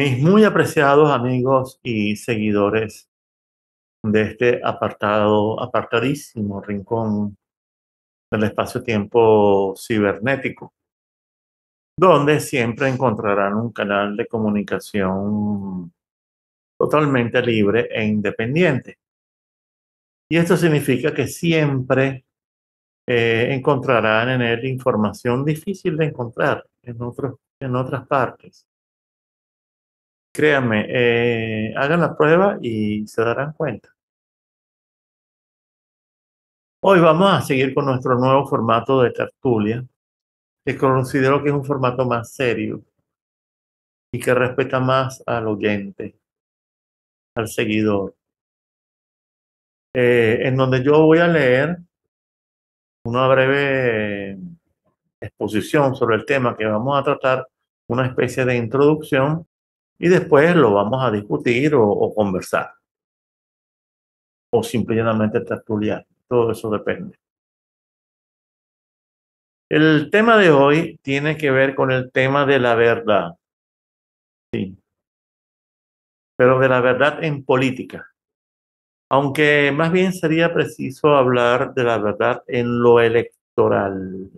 Mis muy apreciados amigos y seguidores de este apartado, apartadísimo rincón del espacio-tiempo cibernético, donde siempre encontrarán un canal de comunicación totalmente libre e independiente. Y esto significa que siempre eh, encontrarán en él información difícil de encontrar en, otros, en otras partes créanme, eh, hagan la prueba y se darán cuenta. Hoy vamos a seguir con nuestro nuevo formato de tertulia, que considero que es un formato más serio y que respeta más al oyente, al seguidor, eh, en donde yo voy a leer una breve exposición sobre el tema que vamos a tratar, una especie de introducción y después lo vamos a discutir o, conversar. O simplemente tertuliar. Todo eso depende. El tema de hoy tiene que ver con el tema de la verdad. Sí. Pero de la verdad en política. Aunque más bien sería preciso hablar de la verdad en lo electoral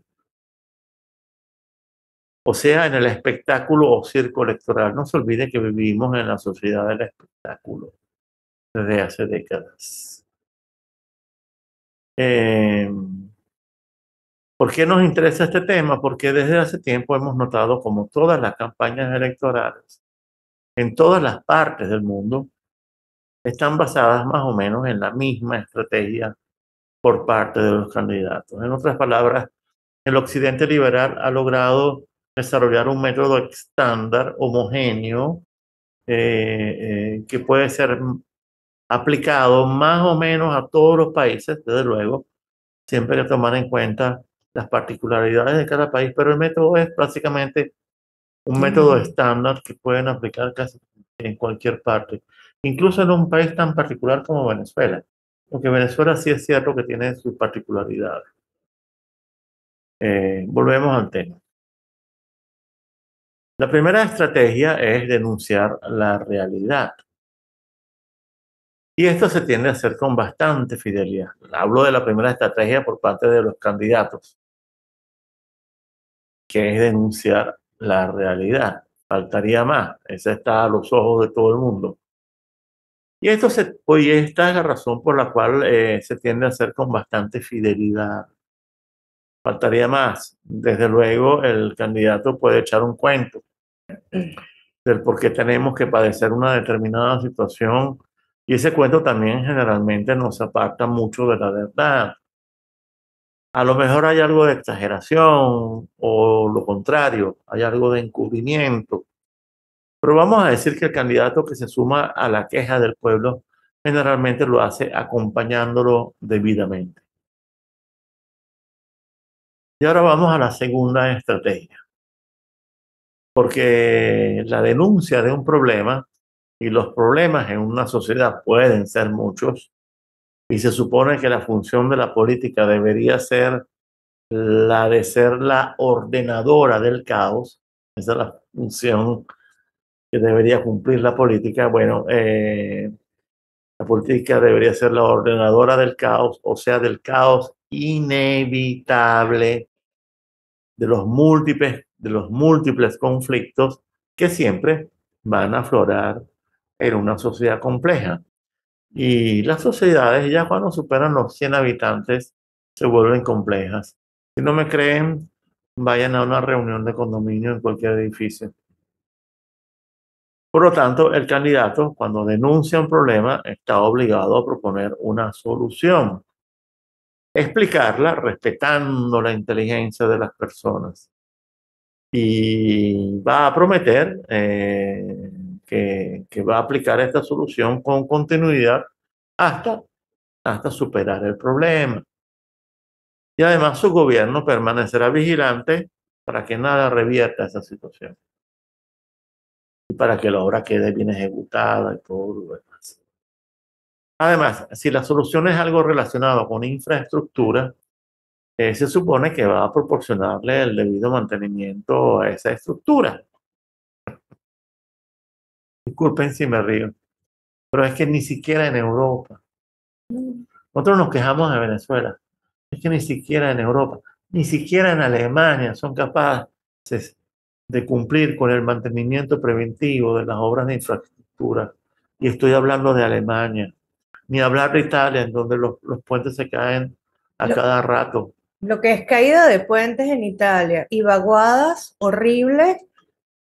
o sea, en el espectáculo o circo electoral. No se olvide que vivimos en la sociedad del espectáculo desde hace décadas. Eh, ¿Por qué nos interesa este tema? Porque desde hace tiempo hemos notado como todas las campañas electorales en todas las partes del mundo están basadas más o menos en la misma estrategia por parte de los candidatos. En otras palabras, el occidente liberal ha logrado desarrollar un método estándar, homogéneo, eh, eh, que puede ser aplicado más o menos a todos los países, desde luego, siempre hay que tomar en cuenta las particularidades de cada país, pero el método es prácticamente un método mm. estándar que pueden aplicar casi en cualquier parte, incluso en un país tan particular como Venezuela, porque Venezuela sí es cierto que tiene sus particularidades. Eh, volvemos al tema. La primera estrategia es denunciar la realidad. Y esto se tiende a hacer con bastante fidelidad. Hablo de la primera estrategia por parte de los candidatos, que es denunciar la realidad. Faltaría más. Esa está a los ojos de todo el mundo. Y esto se, esta es la razón por la cual eh, se tiende a hacer con bastante fidelidad. Faltaría más. Desde luego, el candidato puede echar un cuento del por qué tenemos que padecer una determinada situación. Y ese cuento también generalmente nos aparta mucho de la verdad. A lo mejor hay algo de exageración o lo contrario, hay algo de encubrimiento. Pero vamos a decir que el candidato que se suma a la queja del pueblo generalmente lo hace acompañándolo debidamente. Y ahora vamos a la segunda estrategia porque la denuncia de un problema y los problemas en una sociedad pueden ser muchos y se supone que la función de la política debería ser la de ser la ordenadora del caos, esa es la función que debería cumplir la política, bueno, eh, la política debería ser la ordenadora del caos, o sea, del caos inevitable de los múltiples de los múltiples conflictos que siempre van a aflorar en una sociedad compleja. Y las sociedades ya cuando superan los 100 habitantes se vuelven complejas. Si no me creen, vayan a una reunión de condominio en cualquier edificio. Por lo tanto, el candidato cuando denuncia un problema está obligado a proponer una solución, explicarla respetando la inteligencia de las personas y va a prometer eh, que, que, va a aplicar esta solución con continuidad hasta, hasta superar el problema. Y además su gobierno permanecerá vigilante para que nada revierta esa situación y para que la obra quede bien ejecutada y todo lo Además, si la solución es algo relacionado con infraestructura, se supone que va a proporcionarle el debido mantenimiento a esa estructura. Disculpen si me río, pero es que ni siquiera en Europa. Nosotros nos quejamos de Venezuela, es que ni siquiera en Europa, ni siquiera en Alemania son capaces de cumplir con el mantenimiento preventivo de las obras de infraestructura. Y estoy hablando de Alemania, ni hablar de Italia, en donde los puentes se caen a cada rato. Lo que es caída de puentes en Italia y vaguadas horribles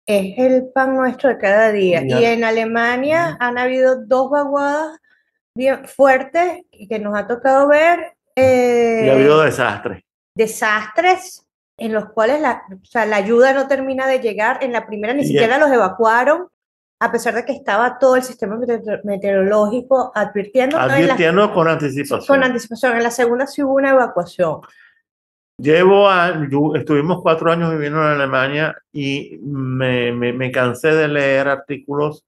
es el pan nuestro de cada día. Y en Alemania han habido dos vaguadas bien fuertes que nos ha tocado ver. y ha habido eh, desastres. Desastres en los cuales la, sea, la ayuda no termina de llegar. En la primera ni siquiera los evacuaron, a pesar de que estaba todo el sistema meteorológico advirtiendo. Advirtiendo con anticipación. Con anticipación. En la segunda sí hubo una evacuación. Llevo a, estuvimos cuatro años viviendo en Alemania y me, me, cansé de leer artículos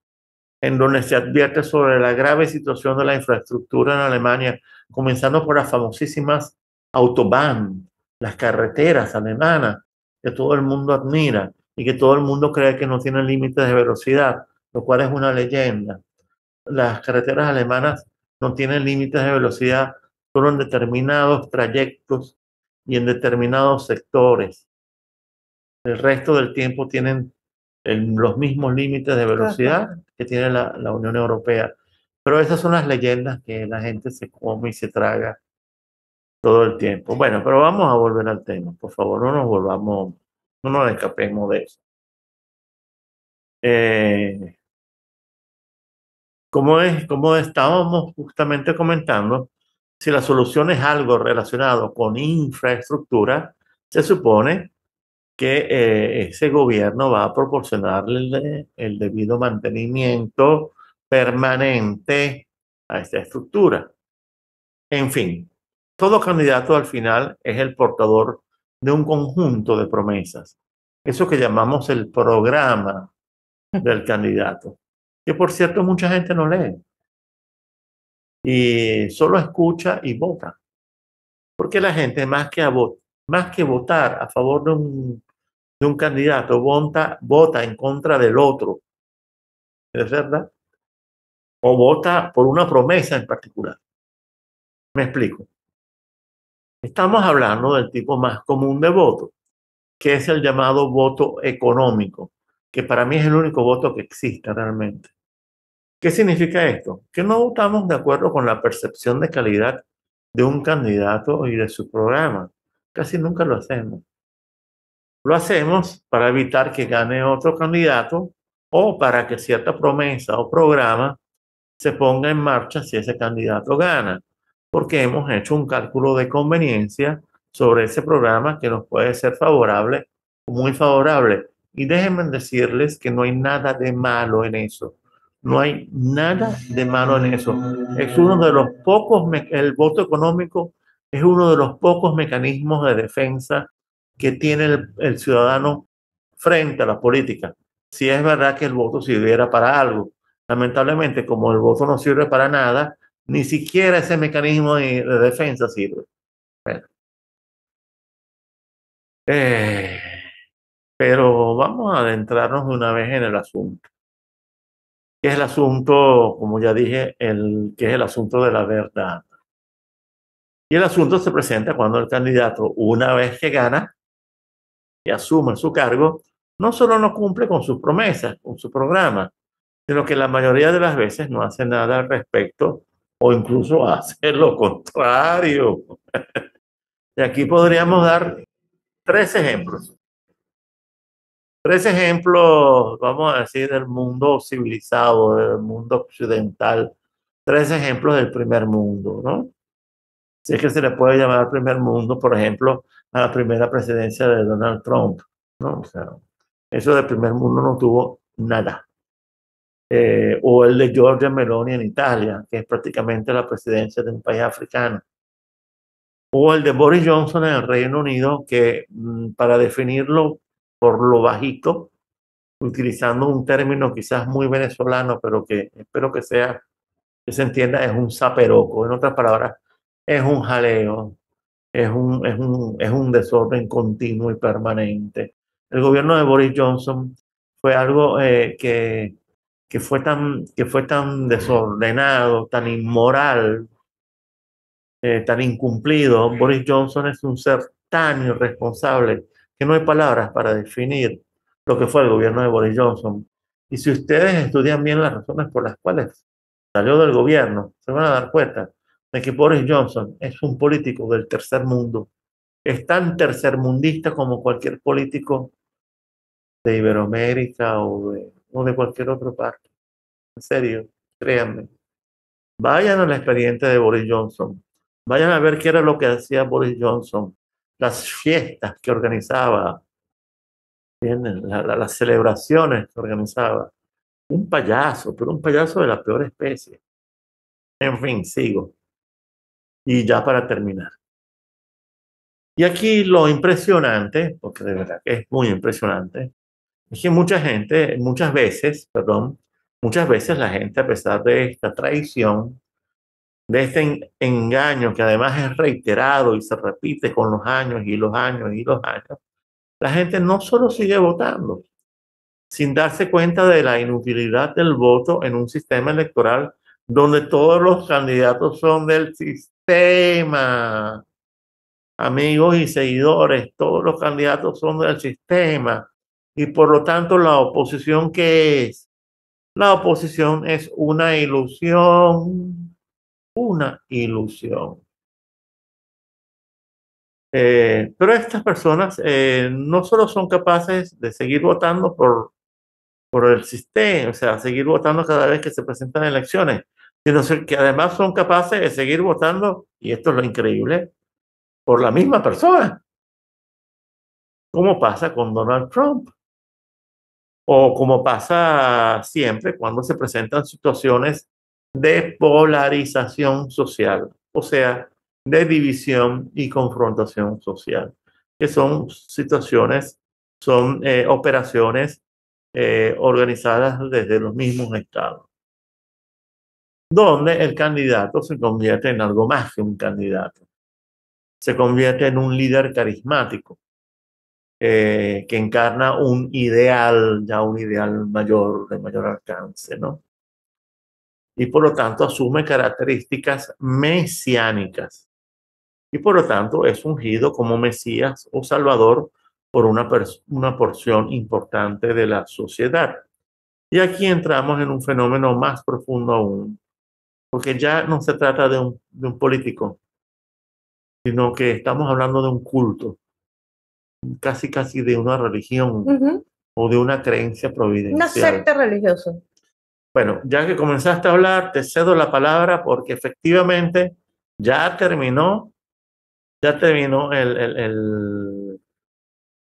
en donde se advierte sobre la grave situación de la infraestructura en Alemania, comenzando por las famosísimas autobahn, las carreteras alemanas que todo el mundo admira y que todo el mundo cree que no tienen límites de velocidad, lo cual es una leyenda. Las carreteras alemanas no tienen límites de velocidad, solo en determinados trayectos y en determinados sectores. El resto del tiempo tienen los mismos límites de velocidad que tiene la, la, Unión Europea. Pero esas son las leyendas que la gente se come y se traga todo el tiempo. Bueno, pero vamos a volver al tema. Por favor, no nos volvamos, no nos escapemos de eso. Eh, como, es, como estábamos justamente comentando, si la solución es algo relacionado con infraestructura, se supone que eh, ese gobierno va a proporcionarle el debido mantenimiento permanente a esta estructura. En fin, todo candidato al final es el portador de un conjunto de promesas, eso que llamamos el programa del candidato, que por cierto mucha gente no lee y solo escucha y vota. Porque la gente, más que, a votar a favor de un, candidato, vota, vota en contra del otro. ¿Es verdad? O vota por una promesa en particular. Me explico. Estamos hablando del tipo más común de voto, que es el llamado voto económico, que para mí es el único voto que existe realmente. ¿Qué significa esto? Que no estamos de acuerdo con la percepción de calidad de un candidato y de su programa. Casi nunca lo hacemos. Lo hacemos para evitar que gane otro candidato o para que cierta promesa o programa se ponga en marcha si ese candidato gana, porque hemos hecho un cálculo de conveniencia sobre ese programa que nos puede ser favorable o muy favorable. Y déjenme decirles que no hay nada de malo en eso. No hay nada de malo en eso. Es uno de los pocos, el voto económico es uno de los pocos mecanismos de defensa que tiene el, ciudadano frente a la política. Si es verdad que el voto sirviera para algo. Lamentablemente, como el voto no sirve para nada, ni siquiera ese mecanismo de, defensa sirve. Eh, pero vamos a adentrarnos una vez en el asunto que es el asunto, como ya dije, el, que es el asunto de la verdad. Y el asunto se presenta cuando el candidato, una vez que gana y asume su cargo, no solo no cumple con sus promesas, con su programa, sino que la mayoría de las veces no hace nada al respecto o incluso hace lo contrario. y aquí podríamos dar tres ejemplos. Tres ejemplos, vamos a decir, del mundo civilizado, del mundo occidental. Tres ejemplos del primer mundo, ¿no? Si es que se le puede llamar primer mundo, por ejemplo, a la primera presidencia de Donald Trump, ¿no? eso del primer mundo no tuvo nada. Eh, o el de Giorgia Meloni en Italia, que es prácticamente la presidencia de un país africano. O el de Boris Johnson en el Reino Unido, que mm, para definirlo por lo bajito, utilizando un término quizás muy venezolano, pero que espero que sea, que se entienda, es un saperoco. En otras palabras, es un jaleo, es un, es un, es un desorden continuo y permanente. El gobierno de Boris Johnson fue algo eh, que, que, fue tan, que fue tan desordenado, tan inmoral, eh, tan incumplido. Boris Johnson es un ser tan irresponsable que no hay palabras para definir lo que fue el gobierno de Boris Johnson. Y si ustedes estudian bien las razones por las cuales salió del gobierno, se van a dar cuenta de que Boris Johnson es un político del tercer mundo. Es tan tercermundista como cualquier político de Iberoamérica o de, de cualquier otro parte. En serio, créanme. Vayan a la experiencia de Boris Johnson. Vayan a ver qué era lo que hacía Boris Johnson las fiestas que organizaba, las celebraciones que organizaba. Un payaso, pero un payaso de la peor especie. En fin, sigo. Y ya para terminar. Y aquí lo impresionante, porque de verdad que es muy impresionante, es que mucha gente, muchas veces, perdón, muchas veces la gente a pesar de esta traición de este engaño que además es reiterado y se repite con los años y los años y los años, la gente no solo sigue votando, sin darse cuenta de la inutilidad del voto en un sistema electoral donde todos los candidatos son del sistema. Amigos y seguidores, todos los candidatos son del sistema. Y por lo tanto, la oposición, que es? La oposición es una ilusión una ilusión. Eh, pero estas personas eh, no solo son capaces de seguir votando por, por el sistema, o sea, seguir votando cada vez que se presentan elecciones, sino que además son capaces de seguir votando, y esto es lo increíble, por la misma persona. ¿Cómo pasa con Donald Trump. O cómo pasa siempre cuando se presentan situaciones de polarización social, o sea, de división y confrontación social, que son situaciones, son eh, operaciones eh, organizadas desde los mismos estados, donde el candidato se convierte en algo más que un candidato, se convierte en un líder carismático. Eh, que encarna un ideal, ya un ideal mayor, de mayor alcance, ¿no? y por lo tanto asume características mesiánicas. Y por lo tanto es ungido como Mesías o Salvador por una, una porción importante de la sociedad. Y aquí entramos en un fenómeno más profundo aún, porque ya no se trata de un, de un político, sino que estamos hablando de un culto, casi casi de una religión o de una creencia providencial. Una secta religiosa. Bueno, ya que comenzaste a hablar, te cedo la palabra porque efectivamente ya terminó, ya terminó el,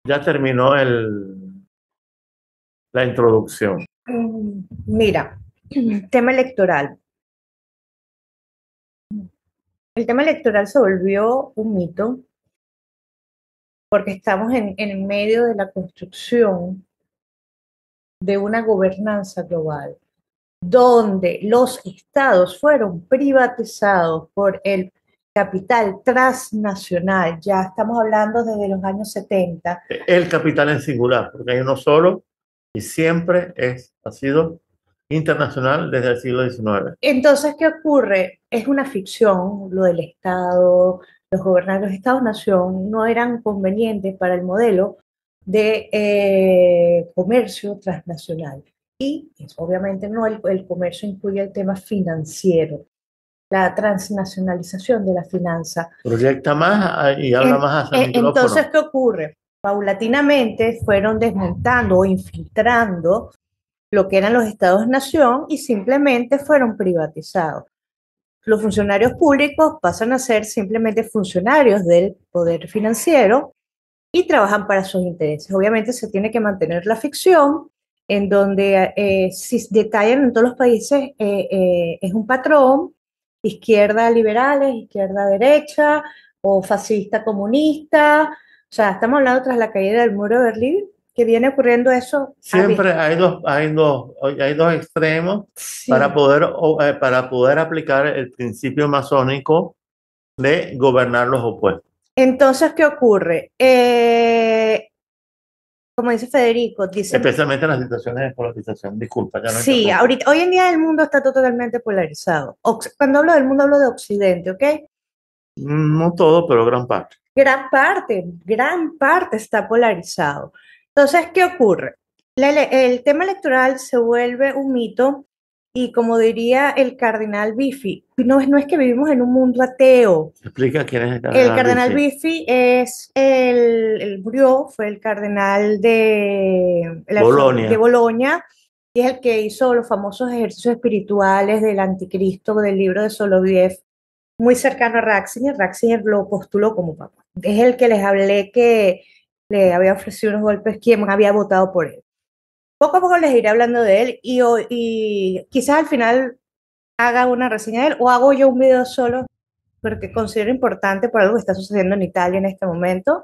ya terminó el, la introducción. Mm, mira, tema electoral. El tema electoral se volvió un mito porque estamos en, en medio de la construcción de una gobernanza global donde los estados fueron privatizados por el capital transnacional, ya estamos hablando desde los años 70. El capital en singular, porque hay uno solo y siempre ha sido internacional desde el siglo XIX. Entonces, ¿qué ocurre? Es una ficción lo del Estado, los gobernantes de estados nación no eran convenientes para el modelo de eh, comercio transnacional y obviamente no el, comercio incluye el tema financiero, la transnacionalización de la finanza. Proyecta más y habla más eh, Entonces, ¿qué ocurre? Paulatinamente fueron desmontando o infiltrando lo que eran los estados-nación y simplemente fueron privatizados. Los funcionarios públicos pasan a ser simplemente funcionarios del poder financiero y trabajan para sus intereses. Obviamente se tiene que mantener la ficción en donde eh, si detallan en todos los países, eh, eh, es un patrón, izquierda liberales, izquierda derecha, o fascista comunista, o sea, estamos hablando tras la caída del muro de Berlín, que viene ocurriendo eso. Siempre hay dos, hay dos, hay dos extremos para, poder, eh, para poder aplicar el principio masónico de gobernar los opuestos. Entonces, ¿qué ocurre? Eh, como dice Federico, dice... Especialmente en las situaciones de polarización, disculpa. Ya no sí, ahorita, hoy en día el mundo está totalmente polarizado. Cuando hablo del mundo hablo de Occidente, ¿ok? No todo, pero gran parte. Gran parte, gran parte está polarizado. Entonces, ¿qué ocurre? el tema electoral se vuelve un mito y como diría el cardenal Bifi, no, no es que vivimos en un mundo ateo. Explica quién es el cardenal. El Bifi, es el, el, murió, fue el cardenal de, la de Bolonia, y es el que hizo los famosos ejercicios espirituales del anticristo del libro de Soloviev, muy cercano a Raxinger. Raxinger lo postuló como papá. Es el que les hablé que le había ofrecido unos golpes, quien había votado por él. Poco a poco les iré hablando de él y, y quizás al final haga una reseña de él o hago yo un video solo porque considero importante por algo que está sucediendo en Italia en este momento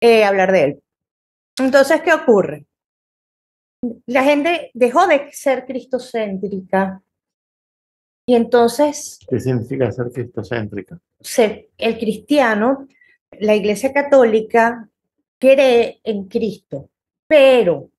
eh, hablar de él. Entonces, ¿qué ocurre? La gente dejó de ser cristocéntrica y entonces... ¿Qué significa ser cristocéntrica? Ser el cristiano, la Iglesia Católica cree en Cristo, pero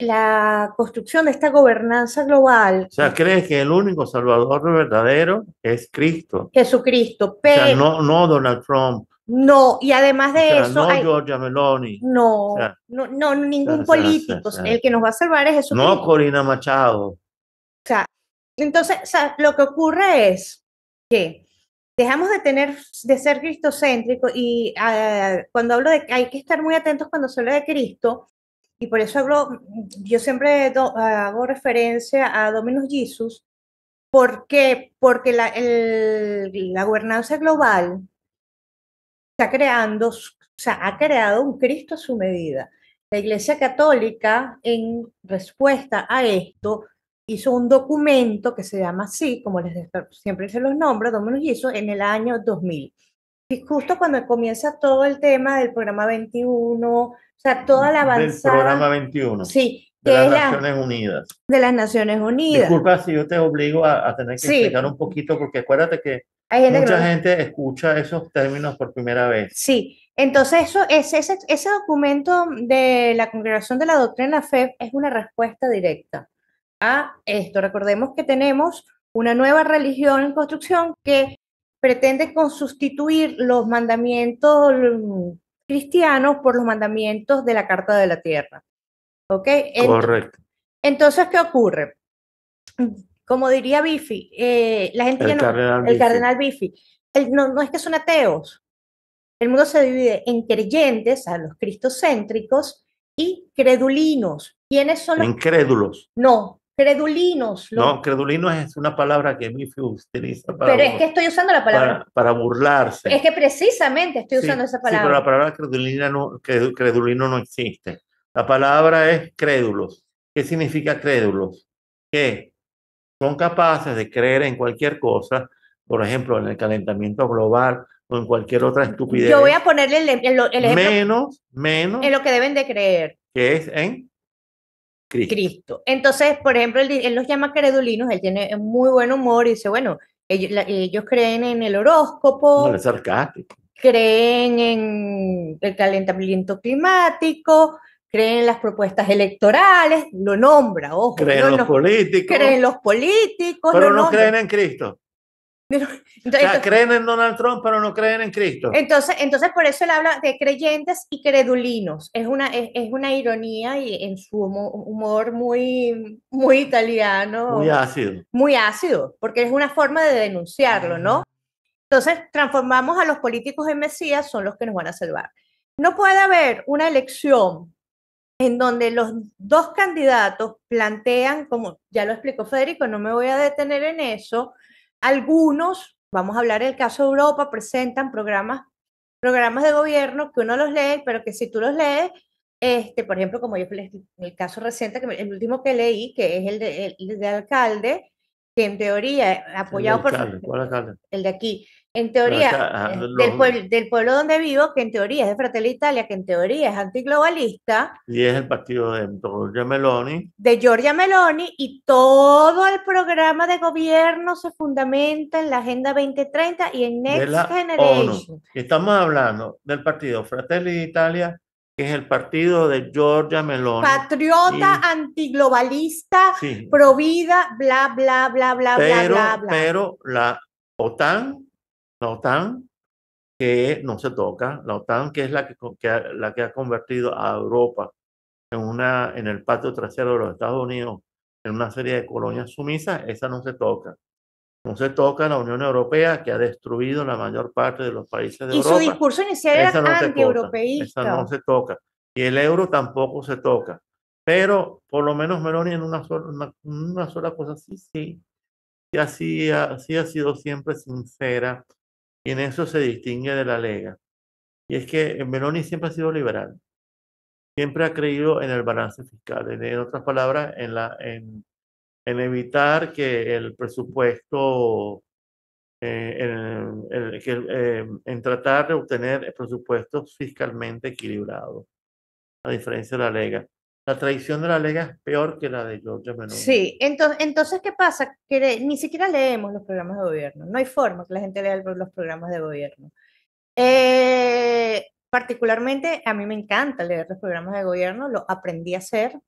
la construcción de esta gobernanza global. O sea, crees que el único salvador verdadero es Cristo. Jesucristo, pero... O sea, no, no Donald Trump. No, y además de eso... No No, no, ningún político. El que nos va a salvar es Jesucristo. No Corina Machado. O sea, entonces, lo que ocurre es que dejamos de tener de ser cristocéntricos y ah, cuando hablo de hay que estar muy atentos cuando se habla de Cristo y por eso hablo, yo siempre hago referencia a Dominus Jesus. ¿Por qué? Porque la, el, la gobernanza global está creando, o sea, ha creado un Cristo a su medida. La Iglesia Católica, en respuesta a esto, hizo un documento que se llama así, como les, siempre se los nombro, Dominus Jesus, en el año 2000. Y justo cuando comienza todo el tema del programa 21, o sea, toda la avanzada. Del programa 21. Sí. De las Naciones Unidas. De las Naciones Unidas. Disculpa si yo te obligo a, tener que explicar un poquito, porque acuérdate que mucha gente escucha esos términos por primera vez. Sí, entonces eso, es, ese, ese documento de la Congregación de la Doctrina fe es una respuesta directa a esto. Recordemos que tenemos una nueva religión en construcción que pretende sustituir los mandamientos cristianos por los mandamientos de la Carta de la Tierra. ¿Ok? Correcto. Entonces, ¿qué ocurre? Como diría Bifi, eh, la gente el cardenal el cardenal no, no es que son ateos. El mundo se divide en creyentes, a los cristocéntricos, y credulinos. ¿Quiénes son los? Incrédulos. No, Credulinos. No, credulinos es una palabra que me utiliza para. Pero es que estoy usando la palabra. Para, burlarse. Es que precisamente estoy usando esa palabra. Sí, pero la palabra credulina no, credulino no existe. La palabra es crédulos. ¿Qué significa crédulos? Que son capaces de creer en cualquier cosa, por ejemplo, en el calentamiento global o en cualquier otra estupidez. Yo voy a ponerle el, em, el ejemplo. Menos, menos. En lo que deben de creer. Que es en Cristo. Entonces, por ejemplo, él, los llama credulinos, él tiene eh, muy buen humor y dice, bueno, ellos, creen en el horóscopo. Creen en el calentamiento climático, creen en las propuestas electorales, lo nombra, ojo. Creen en los políticos. Creen los políticos. Pero no creen en Cristo. creen en Donald Trump, pero no creen en Cristo. Entonces, entonces por eso él habla de creyentes y credulinos. Es una, una ironía y en su humor muy, muy italiano. Muy ácido. Muy ácido, porque es una forma de denunciarlo, ¿no? Entonces, transformamos a los políticos en Mesías, son los que nos van a salvar. No puede haber una elección en donde los dos candidatos plantean, como ya lo explicó Federico, no me voy a detener en eso, algunos, vamos a hablar del caso de Europa, presentan programas, programas de gobierno que uno los lee, pero que si tú los lees, este, por ejemplo, como yo en el caso reciente, el último que leí, que es el de, alcalde, que en teoría, apoyado por... El de aquí en teoría, ah, eh, del, pueblo, donde vivo, que en teoría es de Fratelli Italia, que en teoría es antiglobalista. Y es el partido de Giorgia Meloni. De Giorgia Meloni, y todo el programa de gobierno se fundamenta en la Agenda 2030 y en Next Generation. Estamos hablando del partido Fratelli Italia, que es el partido de Giorgia Meloni. Patriota, antiglobalista, pro provida, bla, bla, bla, bla, bla, bla. Pero la OTAN la OTAN que no se toca, la OTAN que es la que, ha, la que ha convertido a Europa en, una, en el patio trasero de los Estados Unidos en una serie de colonias sumisas, esa no se toca. No se toca la Unión Europea, que ha destruido la mayor parte de los países de Europa. Y su discurso inicial era anti-europeísta. Esa no se toca. Y el euro tampoco se toca. Pero por lo menos Meloni en una sola, una, sola cosa sí, sí. Y así, así ha sido siempre sincera y en eso se distingue de la Lega. Y es que eh, Meloni siempre ha sido liberal. Siempre ha creído en el balance fiscal. En, otras palabras, en, la, en, evitar que el presupuesto eh, en, eh, en, tratar de obtener presupuestos fiscalmente equilibrados, a diferencia de la Lega. La traición de la Lega es peor que la de Georgia Meloni. Sí, entonces, entonces ¿qué pasa? Que ni siquiera leemos los programas de gobierno. No hay forma que la gente lea los programas de gobierno. Eh, particularmente, a mí me encanta leer los programas de gobierno, lo aprendí a hacer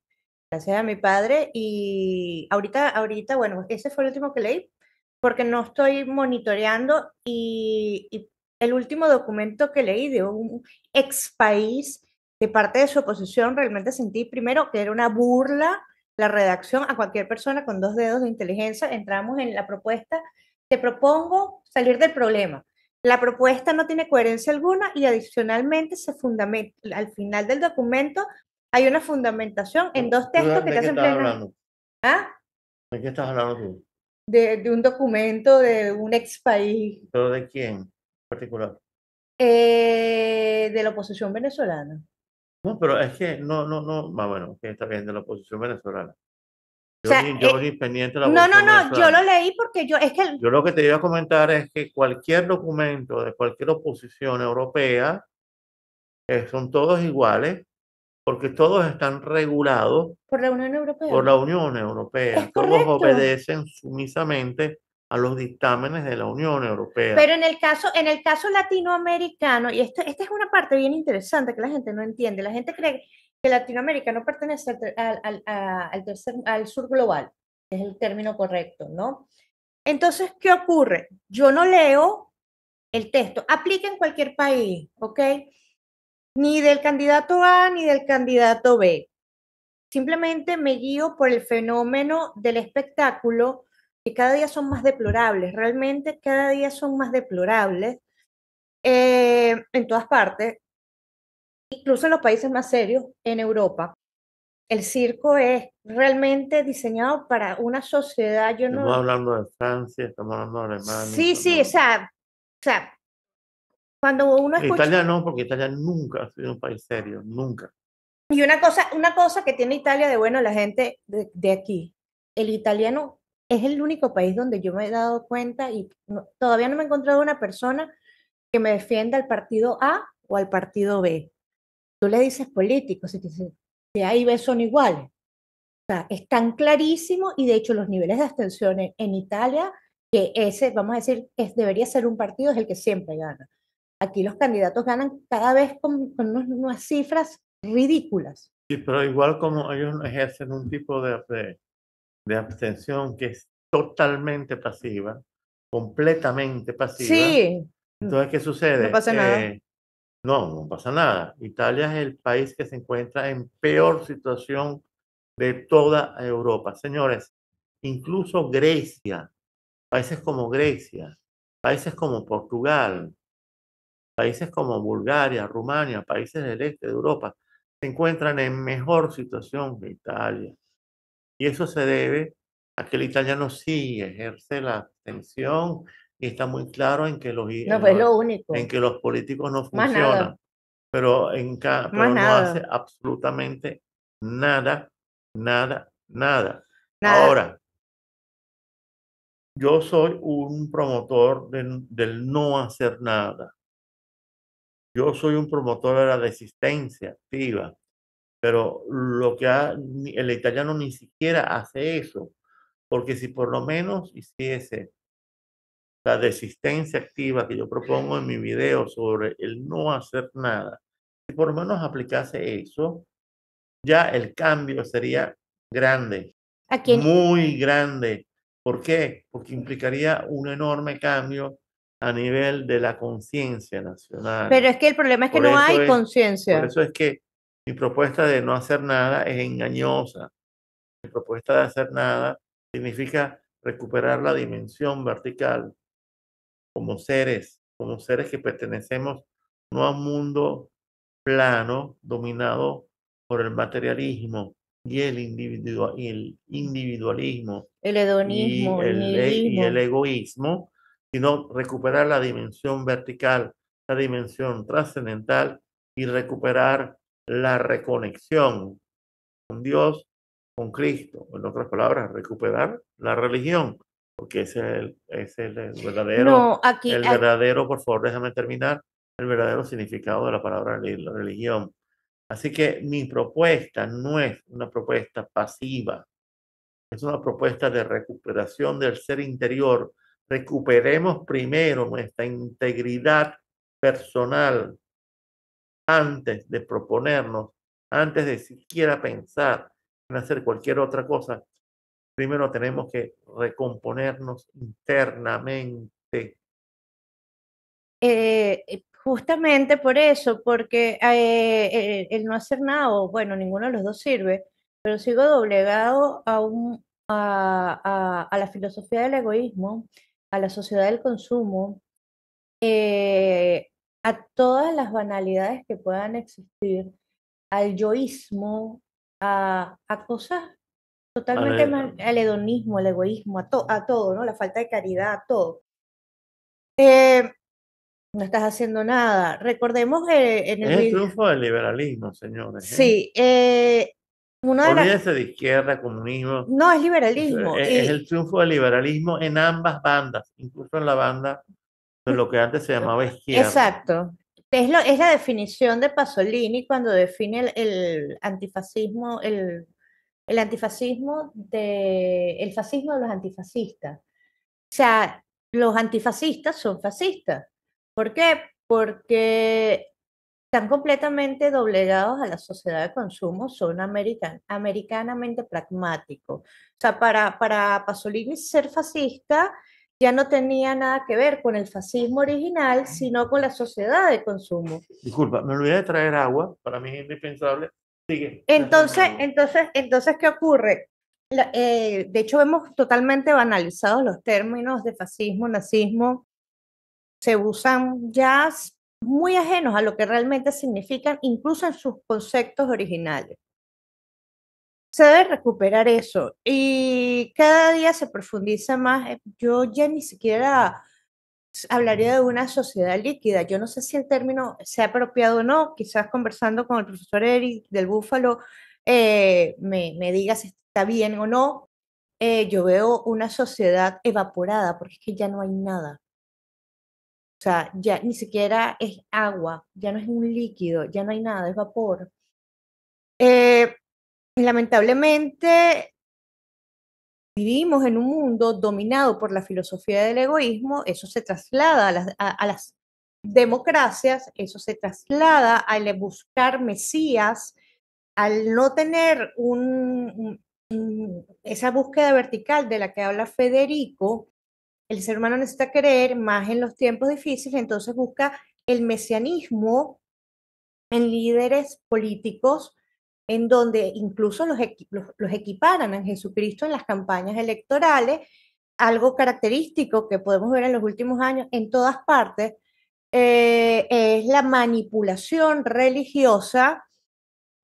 gracias a mi padre y ahorita, ahorita, bueno, ese fue el último que leí porque no estoy monitoreando y, y el último documento que leí de un ex país de parte de su oposición realmente sentí primero que era una burla la redacción a cualquier persona con dos dedos de inteligencia. Entramos en la propuesta, te propongo salir del problema. La propuesta no tiene coherencia alguna y adicionalmente se fundamenta, al final del documento hay una fundamentación en dos textos que te hacen ¿Ah? ¿De qué estás hablando tú? De, un documento de un ex país. ¿Pero de quién en particular? Eh, de la oposición venezolana. No, pero es que no, no, no, más bueno, que está bien de la oposición venezolana. Yo, o eh, pendiente de la No, no, no, yo lo leí porque yo es que. Yo lo que te iba a comentar es que cualquier documento de cualquier oposición europea eh, son todos iguales porque todos están regulados por la Unión Europea. Por la Unión Europea. todos obedecen sumisamente a los dictámenes de la Unión Europea. Pero en el caso, en el caso latinoamericano, y esto, esta es una parte bien interesante que la gente no entiende, la gente cree que Latinoamérica no pertenece al, al, al, tercer, al sur global, es el término correcto, ¿no? Entonces, ¿qué ocurre? Yo no leo el texto, aplica en cualquier país, ¿ok? Ni del candidato A ni del candidato B. Simplemente me guío por el fenómeno del espectáculo y cada día son más deplorables, realmente cada día son más deplorables eh, en todas partes, incluso en los países más serios, en Europa. El circo es realmente diseñado para una sociedad, yo estamos no... hablando de Francia, estamos hablando de Alemania. Sí, sí, o sea, o sea, cuando uno escucha... Italia no, porque Italia nunca ha sido un país serio, nunca. Y una cosa, una cosa que tiene Italia de bueno la gente de, de aquí, el italiano es el único país donde yo me he dado cuenta y todavía no me he encontrado una persona que me defienda al partido A o al partido B. Tú le dices políticos y te dice que A y B son iguales. O sea, es tan clarísimo y de hecho los niveles de abstención en, Italia, que ese, vamos a decir, es, debería ser un partido, es el que siempre gana. Aquí los candidatos ganan cada vez con, unas, cifras ridículas. Sí, pero igual como ellos ejercen un tipo de de abstención que es totalmente pasiva, completamente pasiva. Sí. Mm. Entonces, ¿qué sucede? No pasa nada. Eh, no, no pasa nada. Italia es el país que se encuentra en peor situación de toda Europa. Señores, incluso Grecia, países como Grecia, países como Portugal, países como Bulgaria, Rumania, países del este de Europa, se encuentran en mejor situación que Italia. Y eso se debe a que el italiano sí ejerce la abstención y está muy claro en que los, pues en, que los políticos no funcionan. Pero, en no hace absolutamente nada, nada, nada, Ahora, yo soy un promotor del no hacer nada. Yo soy un promotor de la resistencia activa. Pero lo que ha, el italiano ni siquiera hace eso, porque si por lo menos hiciese la desistencia activa que yo propongo en mi video sobre el no hacer nada, si por lo menos aplicase eso, ya el cambio sería grande, muy grande. ¿Por qué? Porque implicaría un enorme cambio a nivel de la conciencia nacional. Pero es que el problema es que no hay conciencia. Por eso es que mi propuesta de no hacer nada es engañosa. Mi propuesta de hacer nada significa recuperar la dimensión vertical como seres, como seres que pertenecemos no a un mundo plano dominado por el materialismo y el, individualismo, el hedonismo y e, y el egoísmo, sino recuperar la dimensión vertical, la dimensión trascendental y recuperar la reconexión con Dios, con Cristo. En otras palabras, recuperar la religión, porque ese es el, verdadero, el verdadero, por favor, déjame terminar, el verdadero significado de la palabra religión. Así que mi propuesta no es una propuesta pasiva, es una propuesta de recuperación del ser interior. Recuperemos primero nuestra integridad personal, antes de proponernos, antes de siquiera pensar en hacer cualquier otra cosa, primero tenemos que recomponernos internamente. Eh, eh, justamente por eso, porque eh, el, no hacer nada, o bueno, ninguno de los dos sirve, pero sigo doblegado a, un, a la filosofía del egoísmo, a la sociedad del consumo, eh, a todas las banalidades que puedan existir, al yoísmo, a, a cosas totalmente, mal, al hedonismo, al egoísmo, a, a todo, ¿no? La falta de caridad, a todo. Eh, no estás haciendo nada. Recordemos eh, en el... Es el triunfo del liberalismo, señores. ¿eh? Sí, eh, una de, las... izquierda, comunismo. No, es liberalismo. es, el triunfo del liberalismo en ambas bandas, incluso en la banda lo que antes se llamaba izquierda. Exacto. Es, lo, es la definición de Pasolini cuando define el, antifascismo, el, el, antifascismo de el fascismo de los antifascistas. O sea, los antifascistas son fascistas. ¿Por qué? Porque están completamente doblegados a la sociedad de consumo, son american, americanamente pragmáticos. O sea, para, para Pasolini ser fascista ya no tenía nada que ver con el fascismo original, sino con la sociedad de consumo. Disculpa, me olvidé de traer agua, para mí es indispensable. Entonces, entonces, entonces, ¿qué ocurre? Eh, de hecho, hemos totalmente banalizados los términos de fascismo, nazismo, se usan ya muy ajenos a lo que realmente significan, incluso en sus conceptos originales se debe recuperar eso. Y cada día se profundiza más. Eh, yo ya ni siquiera hablaría de una sociedad líquida. Yo no sé si el término sea apropiado o no. Quizás conversando con el profesor Eric del Búfalo eh, me, me diga si está bien o no. Eh, yo veo una sociedad evaporada porque es que ya no hay nada. O sea, ya ni siquiera es agua, ya no es un líquido, ya no hay nada, es vapor. Lamentablemente, vivimos en un mundo dominado por la filosofía del egoísmo, eso se traslada a las, democracias, eso se traslada al e, buscar mesías, al no tener esa búsqueda vertical de la que habla Federico, el ser humano necesita creer más en los tiempos difíciles, entonces busca el mesianismo en líderes políticos en donde incluso los, equiparan a Jesucristo en las campañas electorales, algo característico que podemos ver en los últimos años en todas partes, eh, es la manipulación religiosa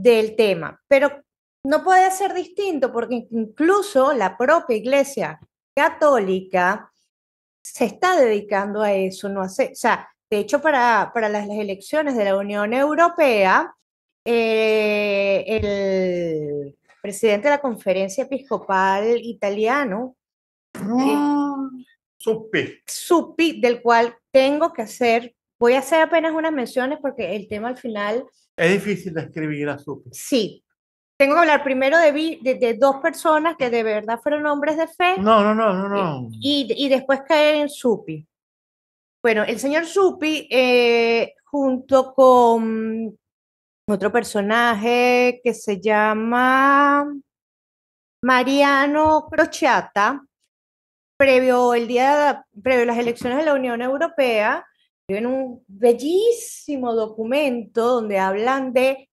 del tema. Pero no puede ser distinto porque incluso la propia Iglesia católica se está dedicando a eso, no hace, o sea, de hecho para, las elecciones de la Unión Europea, eh, el presidente de la conferencia episcopal italiano. Ah, Supi. del cual tengo que hacer, voy a hacer apenas unas menciones porque el tema al final... Es difícil de escribir a Supi. Sí. Tengo que hablar primero de, de, dos personas que de verdad fueron hombres de fe. No, no, no, no, no. Y, después caer en Supi. Bueno, el señor Supi, eh, junto con otro personaje que se llama Mariano Crociata, previo, el día, previo a las elecciones de la Unión Europea, en un bellísimo documento donde hablan de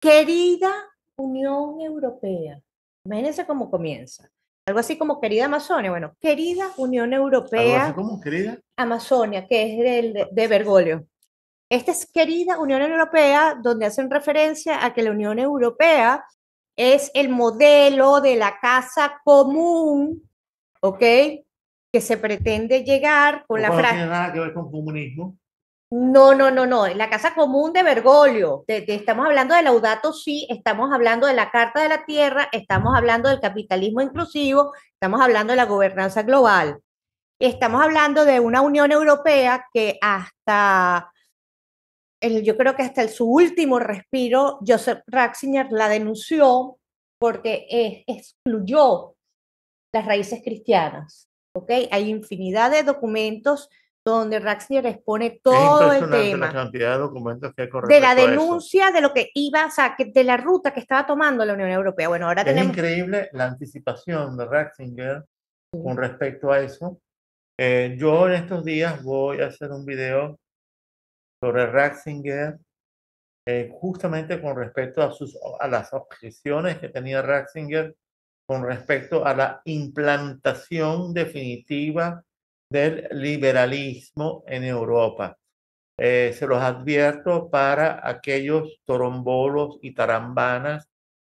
querida Unión Europea. Imagínense cómo comienza. Algo así como querida Amazonia, bueno, querida Unión Europea. así como querida? Amazonia, que es el de, de Bergoglio. Esta es querida Unión Europea, donde hacen referencia a que la Unión Europea es el modelo de la casa común, ¿ok? Que se pretende llegar con la frase. No tiene nada que ver con comunismo. No, no, no, no. La Casa Común de Bergoglio. estamos hablando de Laudato Si, estamos hablando de la Carta de la Tierra, estamos hablando del capitalismo inclusivo, estamos hablando de la gobernanza global. Estamos hablando de una Unión Europea que hasta yo creo que hasta el, su último respiro, Joseph Ratzinger la denunció porque e, excluyó las raíces cristianas. ¿okay? Hay infinidad de documentos donde Ratzinger expone todo el tema la cantidad de, documentos que de la denuncia de lo que iba, o sea, de la ruta que estaba tomando la Unión Europea. Bueno, ahora es increíble la anticipación de Ratzinger con respecto a eso. Eh, yo en estos días voy a hacer un video sobre Ratzinger, eh, justamente con respecto a, sus, a las objeciones que tenía Ratzinger con respecto a la implantación definitiva del liberalismo en Europa. Eh, se los advierto para aquellos torombolos y tarambanas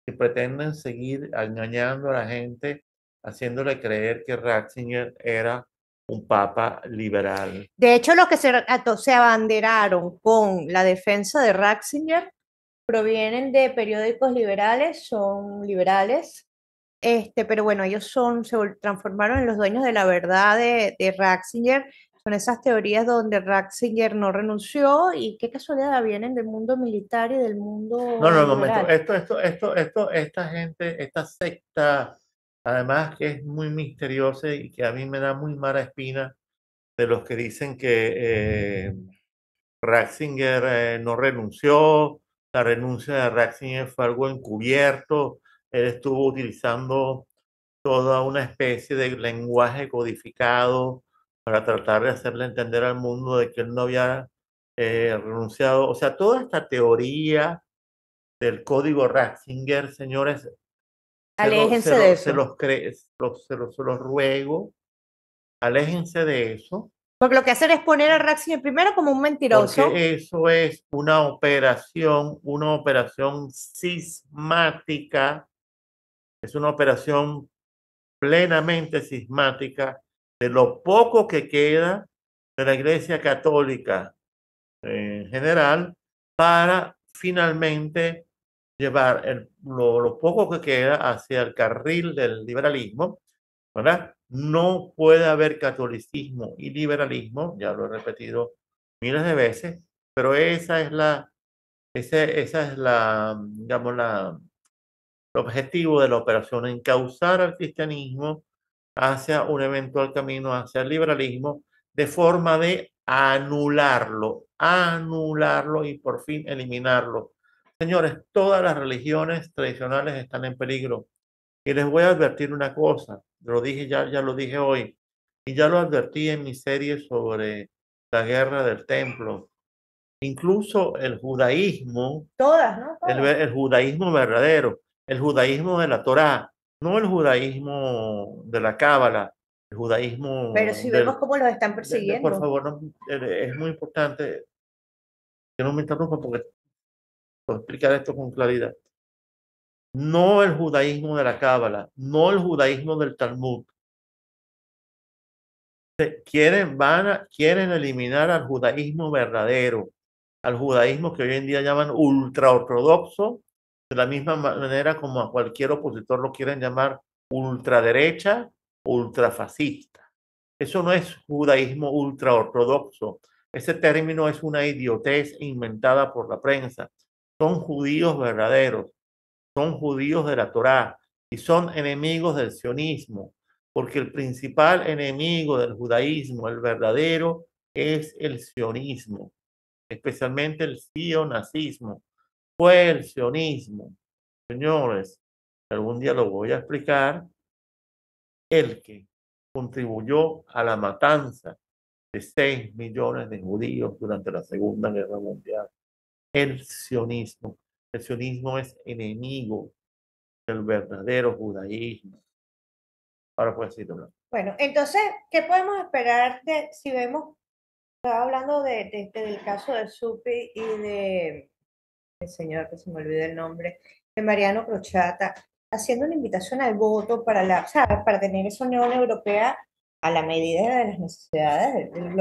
que pretenden seguir engañando a la gente, haciéndole creer que Ratzinger era un papa liberal. De hecho, los que se, se abanderaron con la defensa de Ratzinger provienen de periódicos liberales, son liberales, este, pero bueno, ellos son, se transformaron en los dueños de la verdad de, de Ratzinger. Son esas teorías donde Ratzinger no renunció y qué casualidad vienen del mundo militar y del mundo. No, no, no esto, esto, esto, esta gente, esta secta Además que es muy misteriosa y que a mí me da muy mala espina de los que dicen que eh, Ratzinger eh, no renunció, la renuncia de Ratzinger fue algo encubierto, él estuvo utilizando toda una especie de lenguaje codificado para tratar de hacerle entender al mundo de que él no había eh, renunciado. O sea, toda esta teoría del código Ratzinger, señores, Aléjense de eso. Se los, ruego, aléjense de eso. Porque lo que hacer es poner a Raxi primero como un mentiroso. eso es una operación, una operación sismática, es una operación plenamente sismática de lo poco que queda de la Iglesia Católica eh, en general para finalmente llevar el, lo, poco que queda hacia el carril del liberalismo, ¿verdad? No puede haber catolicismo y liberalismo, ya lo he repetido miles de veces, pero esa es la, ese, esa es la, digamos, la, el objetivo de la operación, encauzar al cristianismo hacia un eventual camino hacia el liberalismo, de forma de anularlo, anularlo y por fin eliminarlo Señores, todas las religiones tradicionales están en peligro. Y les voy a advertir una cosa, lo dije ya, ya lo dije hoy, y ya lo advertí en mi serie sobre la guerra del templo. Incluso el judaísmo, todas, ¿no? El, judaísmo verdadero, el judaísmo de la Torá, no el judaísmo de la Cábala, el judaísmo. Pero si vemos cómo los están persiguiendo. por favor, eh, es muy importante que no me interrumpa porque explicar esto con claridad. No el judaísmo de la Cábala, no el judaísmo del Talmud. Quieren, van quieren eliminar al judaísmo verdadero, al judaísmo que hoy en día llaman ultraortodoxo, de la misma manera como a cualquier opositor lo quieren llamar ultraderecha, ultrafascista. Eso no es judaísmo ultraortodoxo. Ese término es una idiotez inventada por la prensa son judíos verdaderos, son judíos de la Torá y son enemigos del sionismo, porque el principal enemigo del judaísmo, el verdadero, es el sionismo, especialmente el sionazismo. Fue el sionismo. Señores, algún día lo voy a explicar, el que contribuyó a la matanza de 6 millones de judíos durante la Segunda Guerra Mundial el sionismo. El sionismo es enemigo del verdadero judaísmo. Ahora puedes decir, Bueno, entonces, ¿qué podemos esperar de, si vemos, estaba hablando de, de, del caso de Supi y de, el señor que se me olvida el nombre, de Mariano Crochata, haciendo una invitación al voto para, la, para tener esa Unión Europea a la medida de las necesidades del,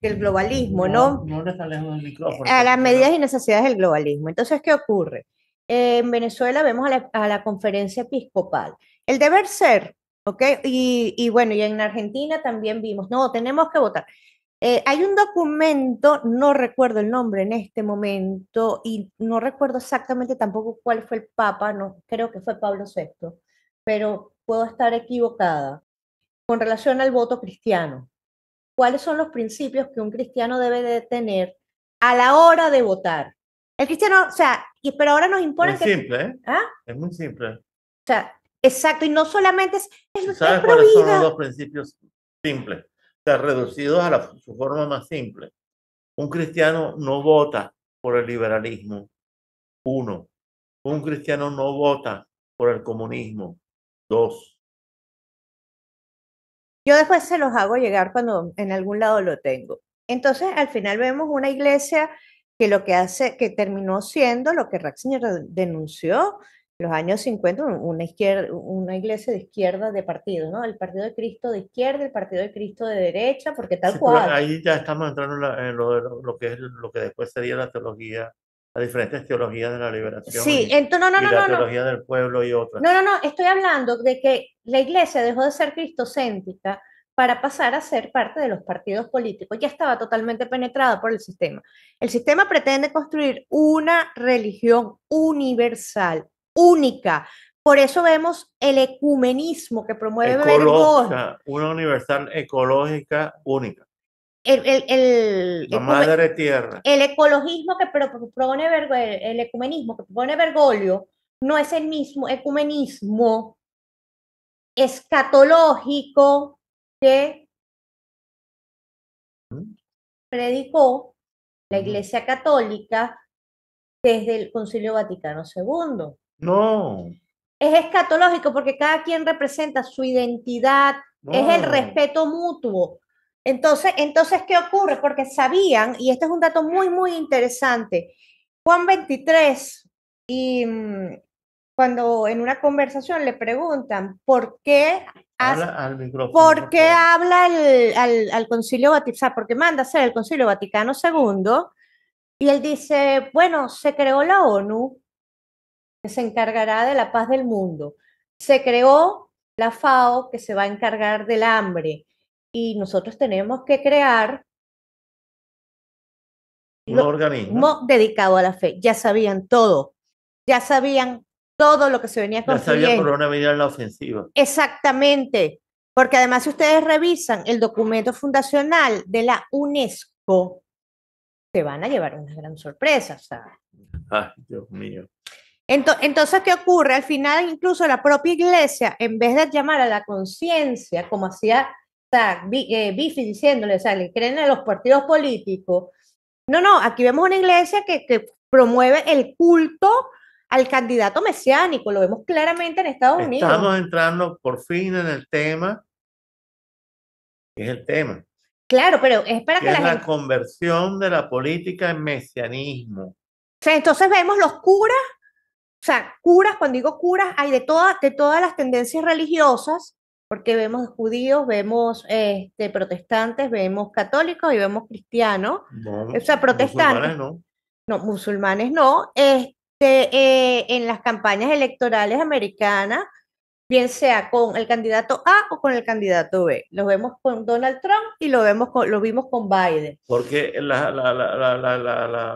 el globalismo, ¿no? No, no está micrófono. A las medidas y necesidades del globalismo. Entonces, ¿qué ocurre? en Venezuela vemos a la, a la, conferencia episcopal. El deber ser, ¿ok? Y, y, bueno, y en Argentina también vimos, no, tenemos que votar. Eh, hay un documento, no recuerdo el nombre en este momento y no recuerdo exactamente tampoco cuál fue el papa, no, creo que fue Pablo VI, pero puedo estar equivocada con relación al voto cristiano cuáles son los principios que un cristiano debe de tener a la hora de votar. El cristiano, o sea, pero ahora nos imponen muy que... Simple, ¿eh? ¿Ah? Es muy simple. O sea, exacto, y no solamente es... ¿Sabes cuáles son los dos principios simples? O sea, reducidos a la, su forma más simple. Un cristiano no vota por el liberalismo, uno. Un cristiano no vota por el comunismo, dos. Yo después se los hago llegar cuando en algún lado lo tengo. Entonces, al final vemos una iglesia que lo que hace, que terminó siendo lo que Ratzinger denunció en los años 50, una, izquierda, una iglesia de izquierda de partido, ¿no? El Partido de Cristo de izquierda, el Partido de Cristo de derecha, porque tal cual. Ahí ya estamos entrando en, que es, lo que después sería la teología diferentes teologías de la liberación. Sí, entonces, no, no, no, teología del pueblo y otras. No, no, no, estoy hablando de que la iglesia dejó de ser cristocéntrica para pasar a ser parte de los partidos políticos. Ya estaba totalmente penetrada por el sistema. El sistema pretende construir una religión universal, única. Por eso vemos el ecumenismo que promueve Ecológica, Una universal ecológica única el, el, el, madre tierra. El ecologismo que propone el, ecumenismo que propone Bergoglio no es el mismo ecumenismo escatológico que predicó la Iglesia Católica desde el Concilio Vaticano II. No. Es escatológico porque cada quien representa su identidad, es el respeto mutuo entonces, entonces, ¿qué ocurre? Porque sabían, y este es un dato muy, muy interesante, Juan 23, y mm, cuando en una conversación le preguntan, ¿por qué Habla al qué habla al, concilio Vaticano? porque manda el concilio Vaticano II y él dice, bueno, se creó la ONU, que se encargará de la paz del mundo. Se creó la FAO, que se va a encargar del hambre y nosotros tenemos que crear un organismo dedicado a la fe. Ya sabían todo, ya sabían todo lo que se venía construyendo. Ya sabían por una medida en la ofensiva. Exactamente, porque además si ustedes revisan el documento fundacional de la UNESCO, se van a llevar una gran sorpresa. Ay, Dios mío. Entonces, ¿qué ocurre? Al final, incluso la propia iglesia, en vez de llamar a la conciencia, como hacía sea, eh, Bifi diciéndole, o sea, creen en los partidos políticos. No, no, aquí vemos una iglesia que, promueve el culto al candidato mesiánico, lo vemos claramente en Estados Unidos. Estamos entrando por fin en el tema, es el tema. Claro, pero es para que, es la, conversión de la política en mesianismo. O sea, entonces vemos los curas, o sea, curas, cuando digo curas, hay de, todas de todas las tendencias religiosas porque vemos judíos, vemos este, protestantes, vemos católicos y vemos cristianos. o sea, protestantes. no. No, musulmanes no. Este, eh, en las campañas electorales americanas, bien sea con el candidato A o con el candidato B. Lo vemos con Donald Trump y lo, vemos con, lo vimos con Biden. Porque la, la, la,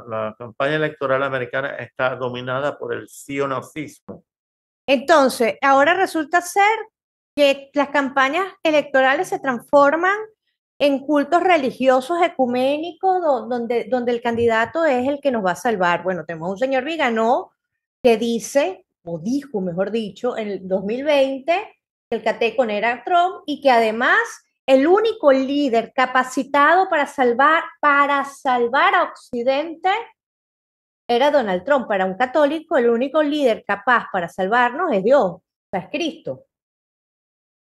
la, campaña electoral americana está dominada por el sionazismo. Entonces, ahora resulta ser que las campañas electorales se transforman en cultos religiosos ecuménicos donde, donde el candidato es el que nos va a salvar. Bueno, tenemos un señor Viganó que dice, o dijo, mejor dicho, en el 2020 que el catecon era Trump y que además el único líder capacitado para salvar, para salvar a Occidente era Donald Trump. Para un católico, el único líder capaz para salvarnos es Dios, sea, es Cristo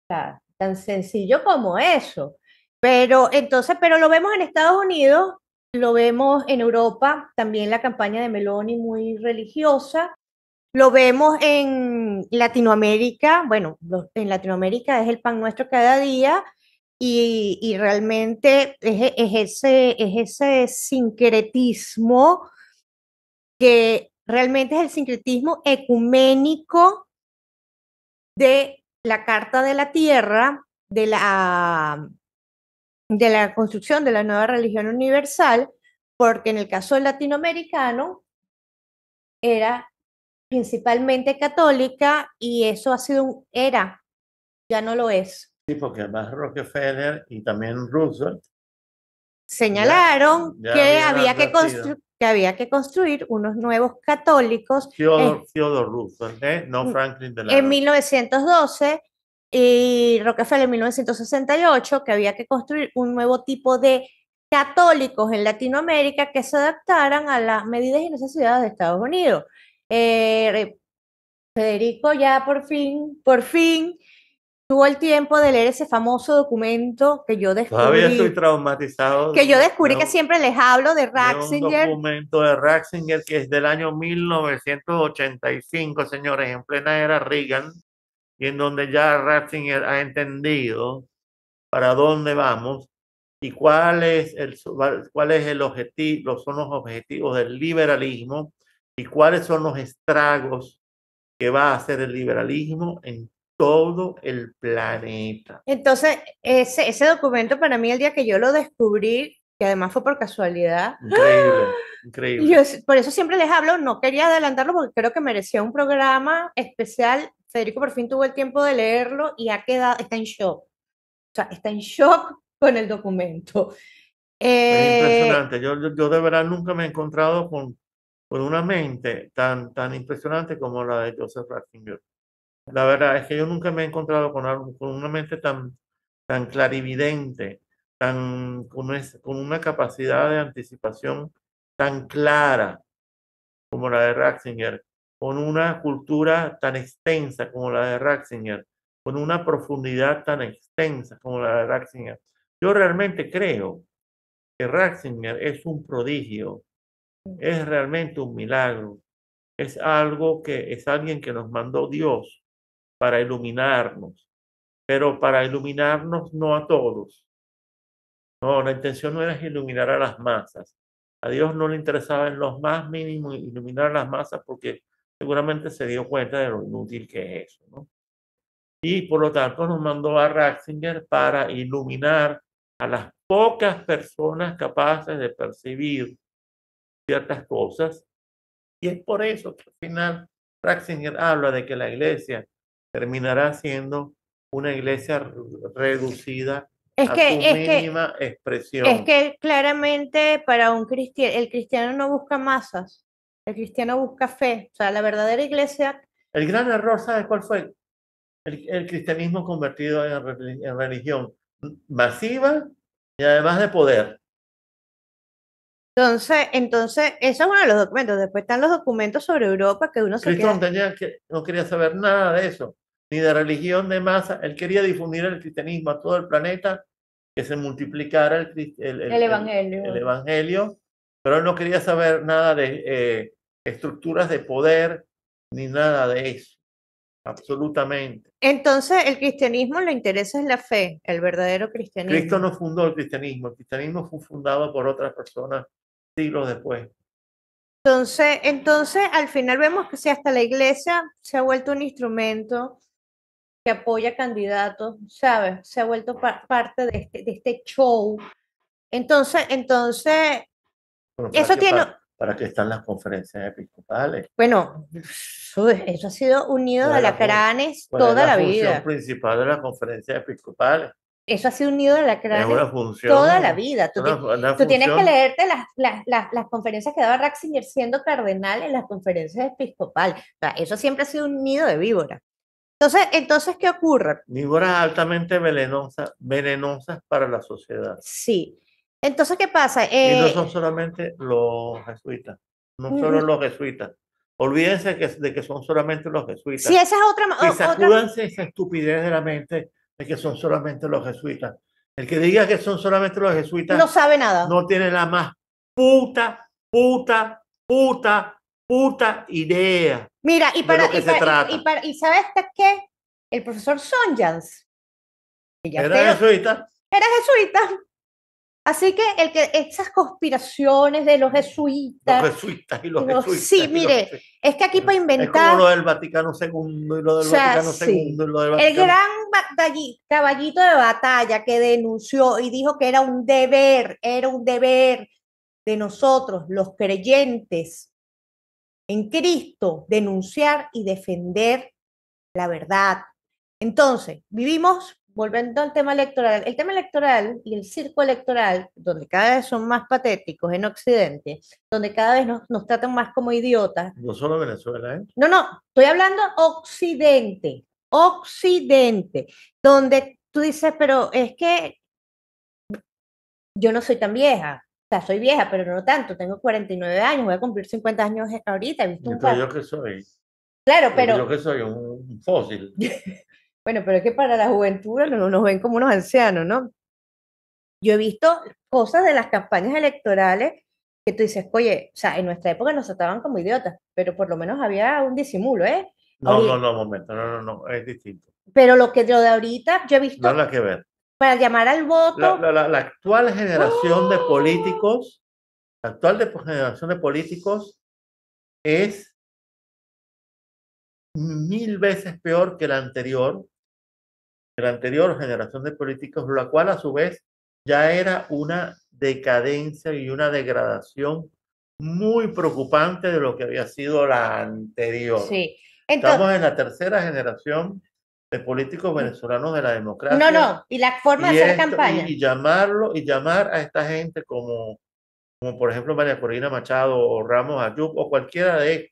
tan sencillo como eso. Pero entonces, pero lo vemos en Estados Unidos, lo vemos en Europa, también la campaña de Meloni muy religiosa, lo vemos en Latinoamérica, bueno, en Latinoamérica es el pan nuestro cada día y, realmente es ese sincretismo que realmente es el sincretismo ecuménico de la Carta de la Tierra de la, de la construcción de la nueva religión universal, porque en el caso latinoamericano era principalmente católica y eso ha sido un era, ya no lo es. Sí, porque además Rockefeller y también Roosevelt señalaron que había que construir que había que construir unos nuevos católicos. Theodore, eh, no mm, Franklin Delano. En 1912 y Rockefeller en 1968, que había que construir un nuevo tipo de católicos en Latinoamérica que se adaptaran a las medidas y necesidades de Estados Unidos. Eh, Federico ya por fin, por fin tuvo el tiempo de leer ese famoso documento que yo descubrí. Todavía estoy traumatizado. Que yo descubrí que siempre les hablo de Ratzinger. De un documento de Ratzinger que es del año 1985, señores, en plena era Reagan, y en donde ya Ratzinger ha entendido para dónde vamos y cuál es el, cuál es el objetivo, son los objetivos del liberalismo y cuáles son los estragos que va a hacer el liberalismo en todo el planeta. Entonces, ese, ese documento para mí el día que yo lo descubrí, que además fue por casualidad. Increíble, ¡ah! increíble. por eso siempre les hablo, no quería adelantarlo porque creo que merecía un programa especial. Federico por fin tuvo el tiempo de leerlo y ha quedado, está en shock. O sea, está en shock con el documento. Es eh, impresionante. Yo, de verdad nunca me he encontrado con, con una mente tan, tan impresionante como la de Joseph Ratzinger. La verdad es que yo nunca me he encontrado con, algo, con una mente tan, clarividente, tan, con, una capacidad de anticipación tan clara como la de Ratzinger, con una cultura tan extensa como la de Ratzinger, con una profundidad tan extensa como la de Ratzinger. Yo realmente creo que Ratzinger es un prodigio, mm. es realmente un milagro, es algo que es alguien que nos mandó Dios para iluminarnos, pero para iluminarnos no a todos. No, la intención no era iluminar a las masas. A Dios no le interesaba en los más mínimo iluminar a las masas porque seguramente se dio cuenta de lo inútil que es eso. ¿no? Y por lo tanto nos mandó a Ratzinger para iluminar a las pocas personas capaces de percibir ciertas cosas. Y es por eso que al final Ratzinger habla de que la iglesia terminará siendo una iglesia reducida a que, su mínima expresión. Es que claramente para un cristiano, el cristiano no busca masas, el cristiano busca fe, o sea, la verdadera iglesia. El gran error, ¿sabes cuál fue? El, cristianismo convertido en, religión masiva y además de poder. Entonces, entonces, eso es uno de los documentos. Después están los documentos sobre Europa que uno se no quería saber nada de eso ni de religión de masa. Él quería difundir el cristianismo a todo el planeta, que se multiplicara el, el, el, el evangelio. pero él no quería saber nada de eh, estructuras de poder ni nada de eso. Absolutamente. Entonces, el cristianismo le interesa es la fe, el verdadero cristianismo. Cristo no fundó el cristianismo, el cristianismo fue fundado por otras personas siglos después. Entonces, entonces, al final vemos que si hasta la iglesia se ha vuelto un instrumento que apoya candidatos, ¿sabes? Se ha vuelto parte de este, de este, show. Entonces, entonces, eso tiene... Para, qué están las conferencias episcopales? Bueno, eso, ha sido unido de alacranes toda la, vida. vida. La principal de las conferencias episcopales eso ha sido unido nido la cráneo toda la vida. Tú, tienes que leerte las, las, las, conferencias que daba Raxinger siendo cardenal en las conferencias episcopales. eso siempre ha sido un nido de víboras. Entonces, entonces ¿qué ocurre? Víboras altamente venenosas, venenosas para la sociedad. Sí. Entonces, ¿qué pasa? y no eh, son solamente los jesuitas, no son solo los jesuitas. Olvídense que, de que son solamente los jesuitas. Sí, esa es otra. Y sacúdanse esa estupidez de la mente de que son solamente los jesuitas. El que diga que son solamente los jesuitas. No sabe nada. No tiene la más puta, puta, puta puta idea. Mira, y para, que y, y, sabes qué? El profesor Sonjans. Era jesuita. Era jesuita. Así que el que esas conspiraciones de los jesuitas. Los jesuitas y los, jesuitas. Sí, mire, es que aquí para inventar. Es del Vaticano II y lo del Vaticano II y lo del Vaticano. El gran caballito de batalla que denunció y dijo que era un deber, era un deber de nosotros, los creyentes, en Cristo, denunciar y defender la verdad. Entonces, vivimos, volviendo al tema electoral, el tema electoral y el circo electoral, donde cada vez son más patéticos en Occidente, donde cada vez nos, tratan más como idiotas. No solo Venezuela, ¿eh? No, no, estoy hablando Occidente, Occidente, donde tú dices, pero es que yo no soy tan vieja, o sea, soy vieja, pero no tanto. Tengo 49 años, voy a cumplir 50 años ahorita. ¿He yo que soy. Claro, pero. Yo que soy un fósil. bueno, pero es que para la juventud no, nos ven como unos ancianos, ¿no? Yo he visto cosas de las campañas electorales que tú dices, oye, o sea, en nuestra época nos trataban como idiotas, pero por lo menos había un disimulo, ¿eh? No, no, no, momento, no, no, no, es distinto. Pero lo que yo de ahorita, yo he visto. Nada que ver para llamar al voto. La, actual generación de ¡Oh! políticos, la actual generación de políticos es mil veces peor que la anterior, la anterior generación de políticos, la cual a su vez ya era una decadencia y una degradación muy preocupante de lo que había sido la anterior. Sí. Estamos en la tercera generación de políticos mm. venezolanos de la democracia. No, no, y la forma de hacer campaña. Y, llamarlo, y llamar a esta gente como, como por ejemplo María Corina Machado o Ramos Ayub o cualquiera de estos,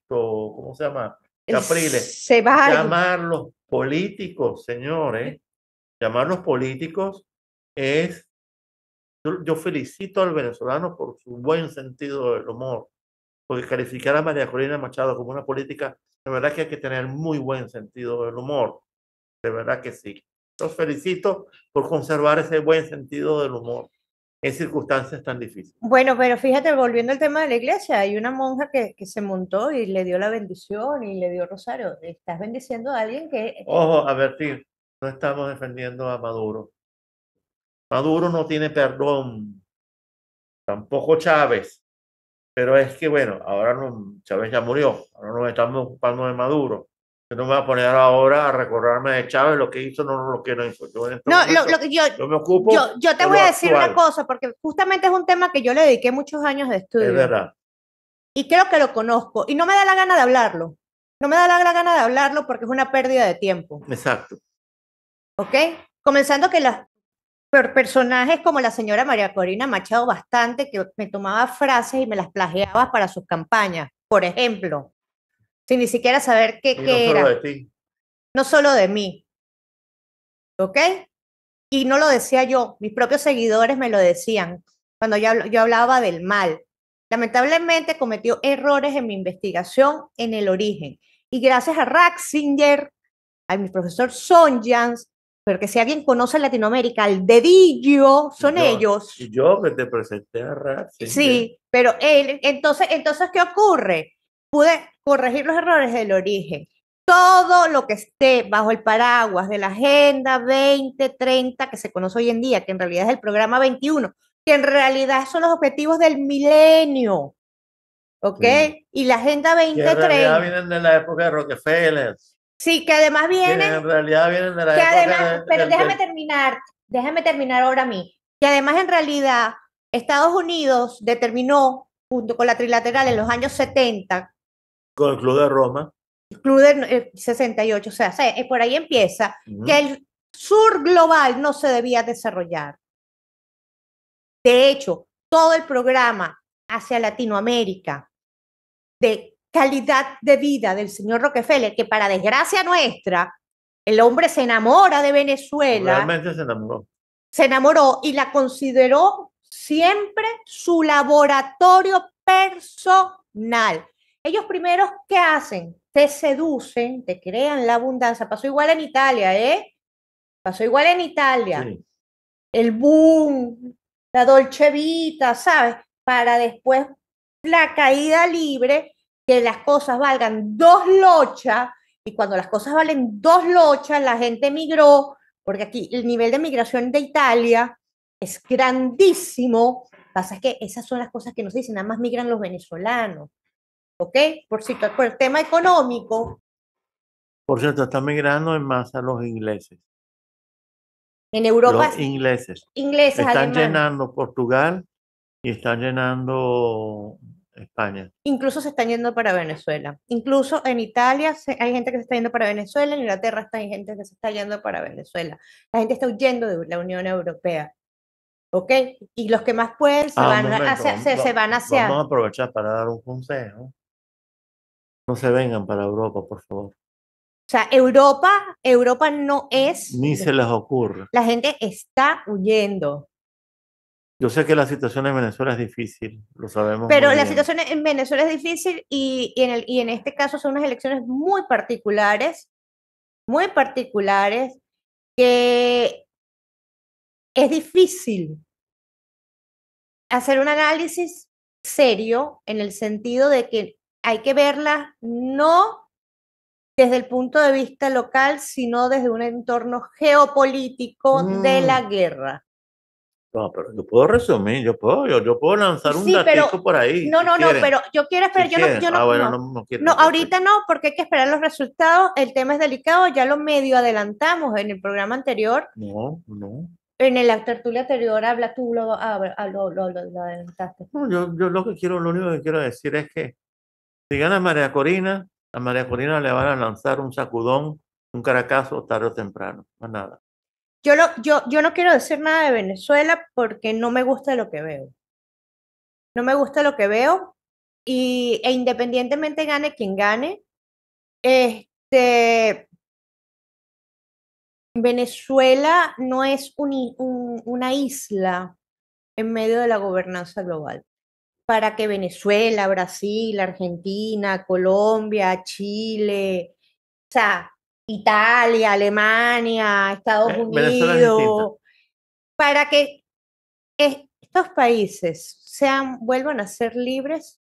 ¿cómo se llama? Capriles. Se va. a... Llamarlos políticos, señores. Llamarlos políticos es. Yo, felicito al venezolano por su buen sentido del humor, porque calificar a María Corina Machado como una política, la verdad que hay que tener muy buen sentido del humor de verdad que sí. Los felicito por conservar ese buen sentido del humor en circunstancias tan difíciles. Bueno, pero fíjate, volviendo al tema de la iglesia, hay una monja que, que se montó y le dio la bendición y le dio rosario. Estás bendiciendo a alguien que... Eh, Ojo, advertir, no estamos defendiendo a Maduro. Maduro no tiene perdón, tampoco Chávez, pero es que bueno, ahora Chávez ya murió, ahora nos estamos ocupando de Maduro no me voy a poner ahora a recordarme de Chávez lo que hizo, no, lo que no hizo. Yo, no, lo, yo, me ocupo. Yo, te voy a decir una cosa, porque justamente es un tema que yo le dediqué muchos años de estudio. Es verdad. Y creo que lo conozco. Y no me da la gana de hablarlo. No me da la, gana de hablarlo porque es una pérdida de tiempo. Exacto. ¿Ok? Comenzando que las personajes como la señora María Corina Machado bastante, que me tomaba frases y me las plagiaba para sus campañas, por ejemplo sin ni siquiera saber qué, y no era. Solo de ti. No solo de mí. ¿Ok? Y no lo decía yo, mis propios seguidores me lo decían cuando yo, yo hablaba del mal. Lamentablemente cometió errores en mi investigación en el origen. Y gracias a Raxinger, a mi profesor Sonjans, porque si alguien conoce Latinoamérica, el dedillo son ellos. Yo que presenté a Raxinger. Sí, pero él, entonces, entonces, ¿qué ocurre? pude corregir los errores del origen. Todo lo que esté bajo el paraguas de la Agenda 2030, que se conoce hoy en día, que en realidad es el programa 21, que en realidad son los objetivos del milenio. ¿Ok? Y la Agenda 2030. Que en realidad vienen de la época de Rockefeller. Sí, que además vienen. Que en realidad vienen de la época además, Pero déjame terminar, déjame terminar ahora a mí. Que además, en realidad, Estados Unidos determinó, junto con la trilateral en los años 70, con el Club de Roma. El Club de 68, eh, o sea, eh, por ahí empieza, que el sur global no se debía desarrollar. De hecho, todo el programa hacia Latinoamérica de calidad de vida del señor Rockefeller, que para desgracia nuestra, el hombre se enamora de Venezuela. Realmente se enamoró. Se enamoró y la consideró siempre su laboratorio personal ellos primeros, ¿qué hacen? Te seducen, te crean la abundancia. Pasó igual en Italia, ¿eh? Pasó igual en Italia. El boom, la dolce ¿sabes? Para después la caída libre, que las cosas valgan dos lochas, y cuando las cosas valen dos lochas, la gente migró, porque aquí el nivel de migración de Italia es grandísimo. pasa que esas son las cosas que nos dicen, nada más migran los venezolanos. ¿ok? Por, por el tema económico. Por cierto, están migrando en masa los ingleses. En Europa. Los ingleses. Ingleses, Están llenando Portugal y están llenando España. Incluso se están yendo para Venezuela. Incluso en Italia hay gente que se está yendo para Venezuela, en Inglaterra hay gente que se está yendo para Venezuela. La gente está huyendo de la Unión Europea. ¿Ok? Y los que más pueden se, ah, van, a van Vamos a aprovechar para dar un consejo. No se vengan para Europa, por favor. O sea, Europa, Europa no es. Ni se les ocurre. La gente está huyendo. Yo sé que la situación en Venezuela es difícil, lo sabemos. Pero la situación en Venezuela es difícil y, en y en este caso son unas elecciones muy particulares, muy particulares, que es difícil hacer un análisis serio en el sentido de que hay que verla no desde el punto de vista local, sino desde un entorno geopolítico de mm. la guerra. No, pero yo puedo resumir, yo puedo, yo, puedo lanzar un sí, por ahí. No, no, no, pero yo quiero esperar, yo, no, ahorita no, porque hay que esperar los resultados, el tema es delicado, ya lo medio adelantamos en el programa anterior. No, no. En el tertulia anterior habla tú, ah, lo, adelantaste. No, yo, yo lo que quiero, lo único que quiero decir es que si gana María Corina, a María Corina le van a lanzar un sacudón, un caracazo tarde o temprano, nada. Yo, lo, yo, yo no quiero decir nada de Venezuela porque no me gusta lo que veo. No me gusta lo que veo y, e independientemente gane quien gane, este, Venezuela no es una isla en medio de la gobernanza global para que Venezuela, Brasil, Argentina, Colombia, Chile, Italia, Alemania, Estados Unidos, para que estos países sean, vuelvan a ser libres,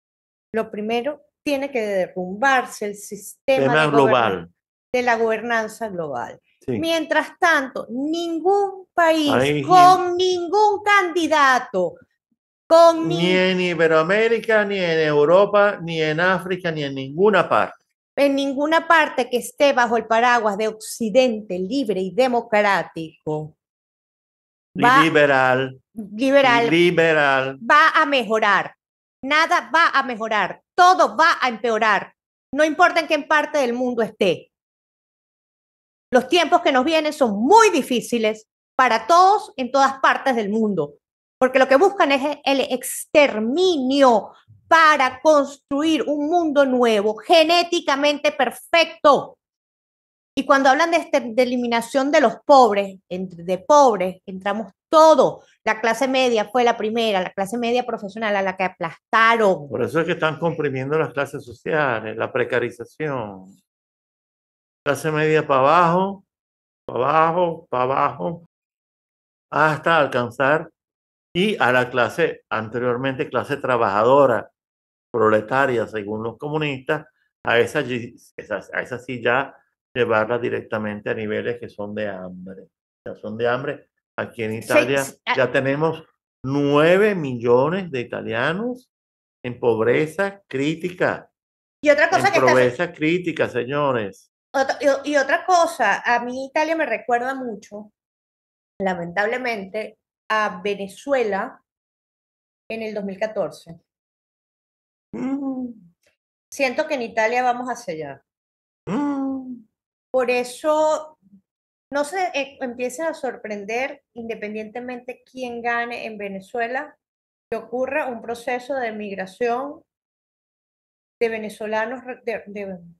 lo primero tiene que derrumbarse el sistema de global. de la gobernanza global. Mientras tanto, ningún país con ningún candidato ni en Iberoamérica, ni en Europa, ni en África, ni en ninguna parte. En ninguna parte que esté bajo el paraguas de Occidente libre y democrático. liberal. Liberal. Liberal. Va a mejorar. Nada va a mejorar. Todo va a empeorar. No importa en qué parte del mundo esté. Los tiempos que nos vienen son muy difíciles para todos en todas partes del mundo porque lo que buscan es el exterminio para construir un mundo nuevo, genéticamente perfecto. Y cuando hablan de, este, eliminación de los pobres, entre, de pobres, entramos todos. La clase media fue la primera, la clase media profesional a la que aplastaron. Por eso es que están comprimiendo las clases sociales, la precarización. Clase media para abajo, para abajo, para abajo, hasta alcanzar y a la clase anteriormente, clase trabajadora, proletaria, según los comunistas, a esa, a esa sí ya llevarla directamente a niveles que son de hambre. Ya son de hambre. Aquí en Italia ah ya tenemos nueve millones de italianos en pobreza crítica. Y otra cosa en pobreza crítica, señores. y otra cosa, a mí Italia me recuerda mucho, lamentablemente, a Venezuela en el 2014. Mm. Siento que en Italia vamos a sellar. Mm. Por eso no se eh, empiece a sorprender independientemente quién gane en Venezuela, que ocurra un proceso de migración de venezolanos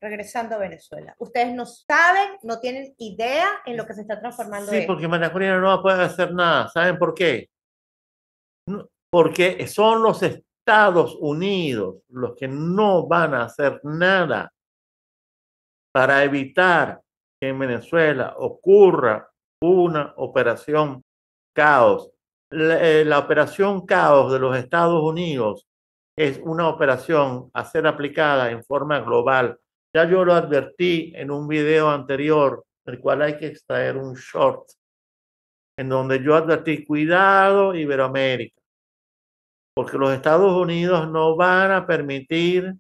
regresando a Venezuela. Ustedes no saben, no tienen idea en lo que se está transformando. Sí, porque Manacorina no va a poder hacer nada. ¿Saben por qué? porque son los Estados Unidos los que no van a hacer nada para evitar que en Venezuela ocurra una operación caos. la, eh, operación caos de los Estados Unidos es una operación a ser aplicada en forma global. Ya yo lo advertí en un video anterior, del cual hay que extraer un short, en donde yo advertí, cuidado Iberoamérica, porque los Estados Unidos no van a permitir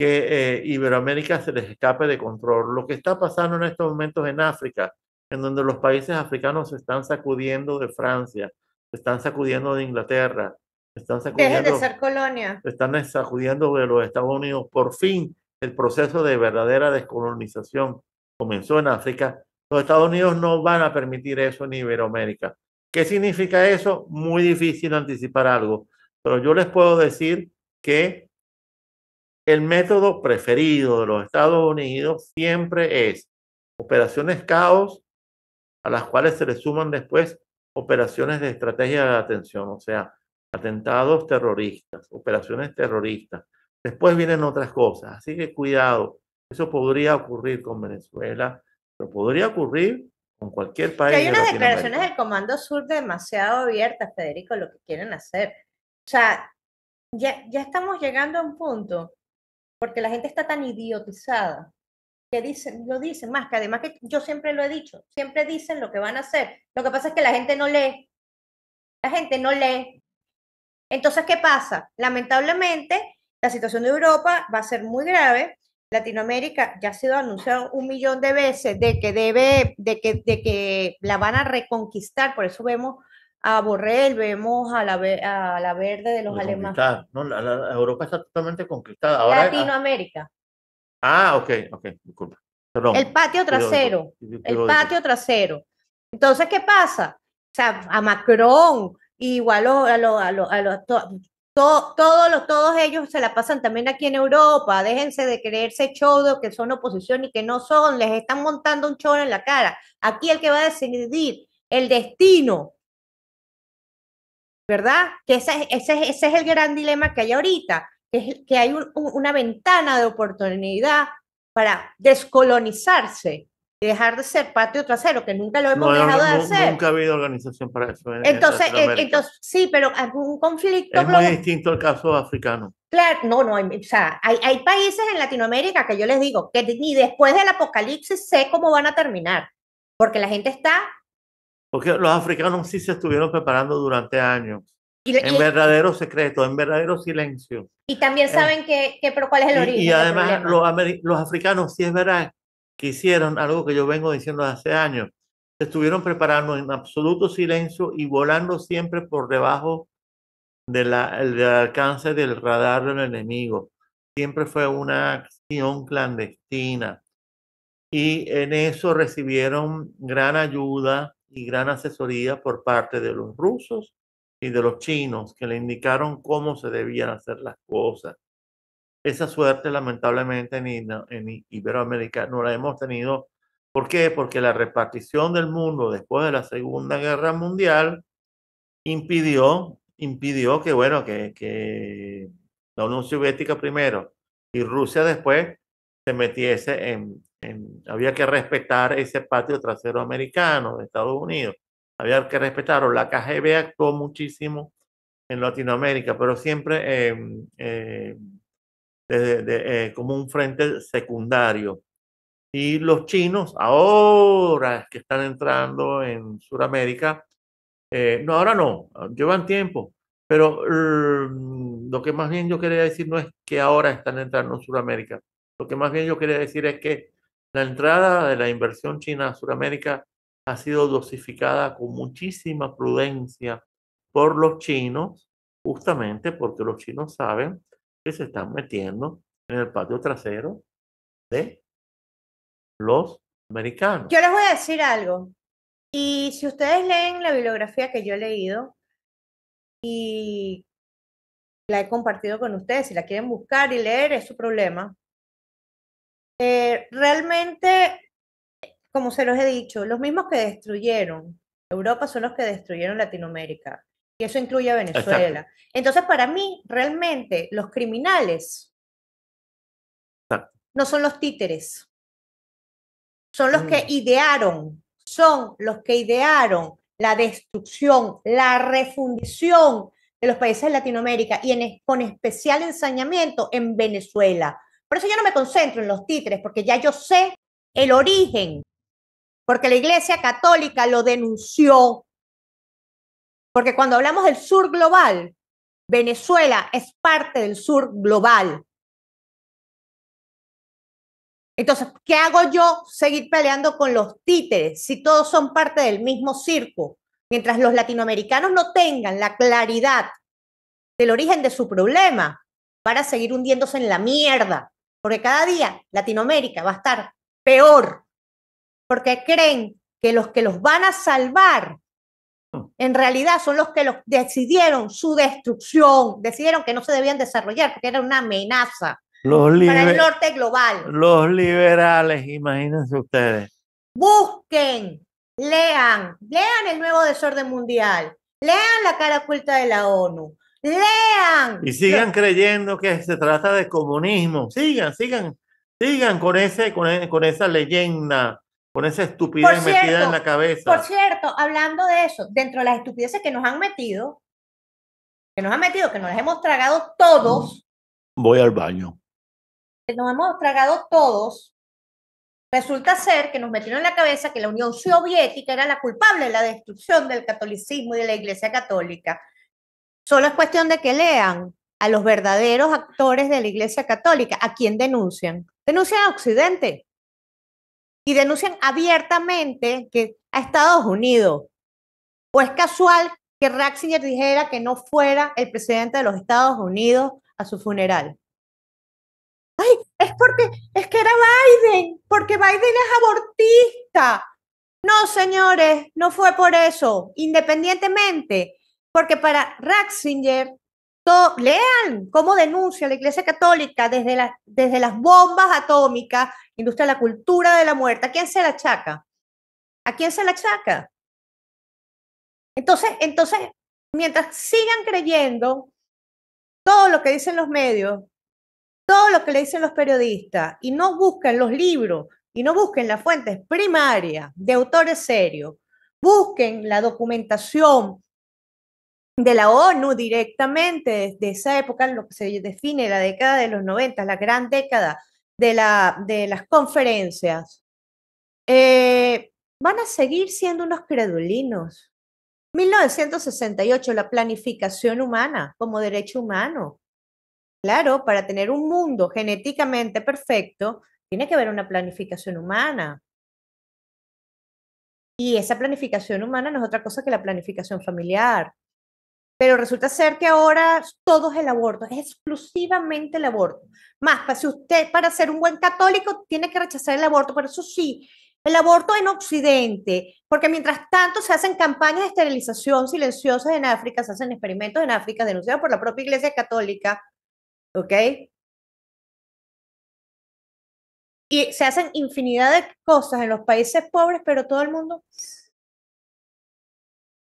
que eh, Iberoamérica se les escape de control. Lo que está pasando en estos momentos en África, en donde los países africanos se están sacudiendo de Francia, se están sacudiendo de Inglaterra, están sacudiendo, de ser colonia. Están sacudiendo de los Estados Unidos. Por fin, el proceso de verdadera descolonización comenzó en África. Los Estados Unidos no van a permitir eso en Iberoamérica. ¿Qué significa eso? Muy difícil anticipar algo, pero yo les puedo decir que el método preferido de los Estados Unidos siempre es operaciones caos a las cuales se le suman después operaciones de estrategia de atención, o sea, atentados terroristas, operaciones terroristas. Después vienen otras cosas, así que cuidado, eso podría ocurrir con Venezuela, pero podría ocurrir con cualquier país. hay unas declaraciones del Comando Sur demasiado abiertas, Federico, lo que quieren hacer. O sea, ya, ya estamos llegando a un punto, porque la gente está tan idiotizada, que dicen, lo dicen más, que además que yo siempre lo he dicho, siempre dicen lo que van a hacer. Lo que pasa es que la gente no lee. La gente no lee. Entonces, ¿qué pasa? Lamentablemente, la situación de Europa va a ser muy grave. Latinoamérica ya ha sido anunciado un millón de veces de que debe, de que, de que la van a reconquistar. Por eso vemos a Borrell, vemos a la, a la verde de los alemanes. Europa está totalmente conquistada. Ahora, ah, Latinoamérica. Ah, ok, ok, disculpa. El patio trasero. el patio trasero. Entonces, ¿qué pasa? O sea, a Macron, igual a los, todos, todos ellos se la pasan también aquí en Europa, déjense de creerse chodo que son oposición y que no son, les están montando un choro en la cara. Aquí el que va a decidir el destino, ¿verdad? Que ese, ese, es el gran dilema que hay ahorita, que, hay una ventana de oportunidad para descolonizarse dejar de ser patio trasero, que nunca lo hemos dejado de hacer. Nunca ha habido organización para eso. entonces, eh, entonces, sí, pero algún conflicto. Es muy distinto al caso africano. Claro, no, no, o sea, hay, hay países en Latinoamérica que yo les digo que ni después del apocalipsis sé cómo van a terminar, porque la gente está... Porque los africanos sí se estuvieron preparando durante años. en verdadero secreto, en verdadero silencio. Y también eh, saben que, pero cuál es el origen. Y además, los, los, africanos, sí es verdad que hicieron algo que yo vengo diciendo hace años. Estuvieron preparando en absoluto silencio y volando siempre por debajo del alcance del radar del enemigo. Siempre fue una acción clandestina. Y en eso recibieron gran ayuda y gran asesoría por parte de los rusos y de los chinos, que le indicaron cómo se debían hacer las cosas. Esa suerte, lamentablemente, en, en Iberoamérica no la hemos tenido. ¿Por qué? Porque la repartición del mundo después de la Segunda Guerra Mundial impidió, impidió que, bueno, que, la Unión Soviética primero y Rusia después se metiese en, había que respetar ese patio trasero americano de Estados Unidos, había que respetarlo. La KGB actuó muchísimo en Latinoamérica, pero siempre eh, eh de, eh, como un frente secundario. Y los chinos, ahora que están entrando en Sudamérica, eh, no, ahora no, ah, llevan tiempo, pero mm, lo que más bien yo quería decir no es que ahora están entrando en Sudamérica, lo que más bien yo quería decir es que la entrada de la inversión china a Sudamérica ha sido dosificada con muchísima prudencia por los chinos, justamente porque los chinos saben se están metiendo en el patio trasero de los americanos. Yo les voy a decir algo. Y si ustedes leen la bibliografía que yo he leído y la he compartido con ustedes, si la quieren buscar y leer, es su problema. Eh, realmente, como se los he dicho, los mismos que destruyeron Europa son los que destruyeron Latinoamérica. Y eso incluye a Venezuela. Entonces, para mí, realmente, los criminales no son los títeres. Son los que mm. idearon, son los que idearon la destrucción, la refundición de los países de Latinoamérica y con especial ensañamiento en Venezuela. Por eso yo no me concentro en los títeres, porque ya yo sé el origen, porque la Iglesia Católica lo denunció, porque cuando hablamos del sur global, Venezuela es parte del sur global. Entonces, ¿qué hago yo? Seguir peleando con los títeres si todos son parte del mismo circo. Mientras los latinoamericanos no tengan la claridad del origen de su problema, para seguir hundiéndose en la mierda. Porque cada día Latinoamérica va a estar peor. Porque creen que los que los van a salvar Mm. en realidad son los que los decidieron su destrucción, decidieron que no se debían desarrollar porque era una amenaza los para el norte global. Los liberales, imagínense ustedes. Busquen, lean, lean el nuevo desorden mundial, lean la cara oculta de la ONU, lean. Y sigan creyendo que se trata de comunismo, sigan, sigan, sigan con, ese, con, e, con esa leyenda con esa estupidez metida en la cabeza. Por cierto, hablando de eso, dentro de las estupideces que nos han metido, que nos han metido, que nos las hemos tragado todos. Voy al baño. Que nos hemos tragado todos. Resulta ser que nos metieron en la cabeza que la Unión Soviética era la culpable de la destrucción del catolicismo y de la Iglesia Católica. Solo es cuestión de que lean a los verdaderos actores de la Iglesia Católica, a quién denuncian. Denuncian a Occidente, y denuncian abiertamente que a Estados Unidos. ¿O es casual que Ratzinger dijera que no fuera el presidente de los Estados Unidos a su funeral? Ay, es porque es que era Biden, porque Biden es abortista. No, señores, no fue por eso, independientemente, porque para Ratzinger lean cómo denuncia la Iglesia Católica desde, desde las bombas atómicas, industria de la cultura de la muerte. ¿A quién se la achaca? ¿A quién se la achaca? Entonces, entonces, mientras sigan creyendo todo lo que dicen los medios, todo lo que le dicen los periodistas y no busquen los libros y no busquen las fuentes primarias de autores serios, busquen la documentación de la ONU directamente, desde esa época, lo que se define la década de los 90, la gran década de, las conferencias, eh, van a seguir siendo unos credulinos. 1968, la planificación humana como derecho humano. Claro, para tener un mundo genéticamente perfecto, tiene que haber una planificación humana. Y esa planificación humana no es otra cosa que la planificación familiar, pero resulta ser que ahora todo es el aborto, es exclusivamente el aborto. Más, para, si usted, para ser un buen católico, tiene que rechazar el aborto, pero eso sí, el aborto en Occidente, porque mientras tanto se hacen campañas de esterilización silenciosas en África, se hacen experimentos en África denunciados por la propia Iglesia Católica, ¿ok? Y se hacen infinidad de cosas en los países pobres, pero todo el mundo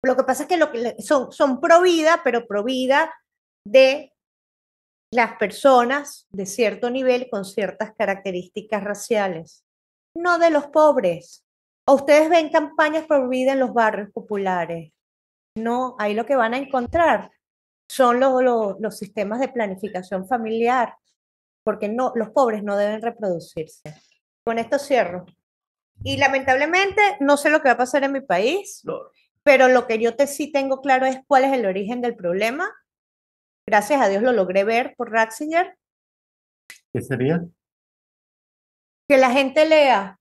lo que pasa es que, son, son pro vida, pero pro vida de las personas de cierto nivel con ciertas características raciales, no de los pobres. O ustedes ven campañas pro vida en los barrios populares. No, ahí lo que van a encontrar son los, los, sistemas de planificación familiar, porque no, los pobres no deben reproducirse. Con esto cierro. Y lamentablemente no sé lo que va a pasar en mi país pero lo que yo te sí tengo claro es cuál es el origen del problema. Gracias a Dios lo logré ver por Ratzinger. ¿Qué sería? Que la gente lea.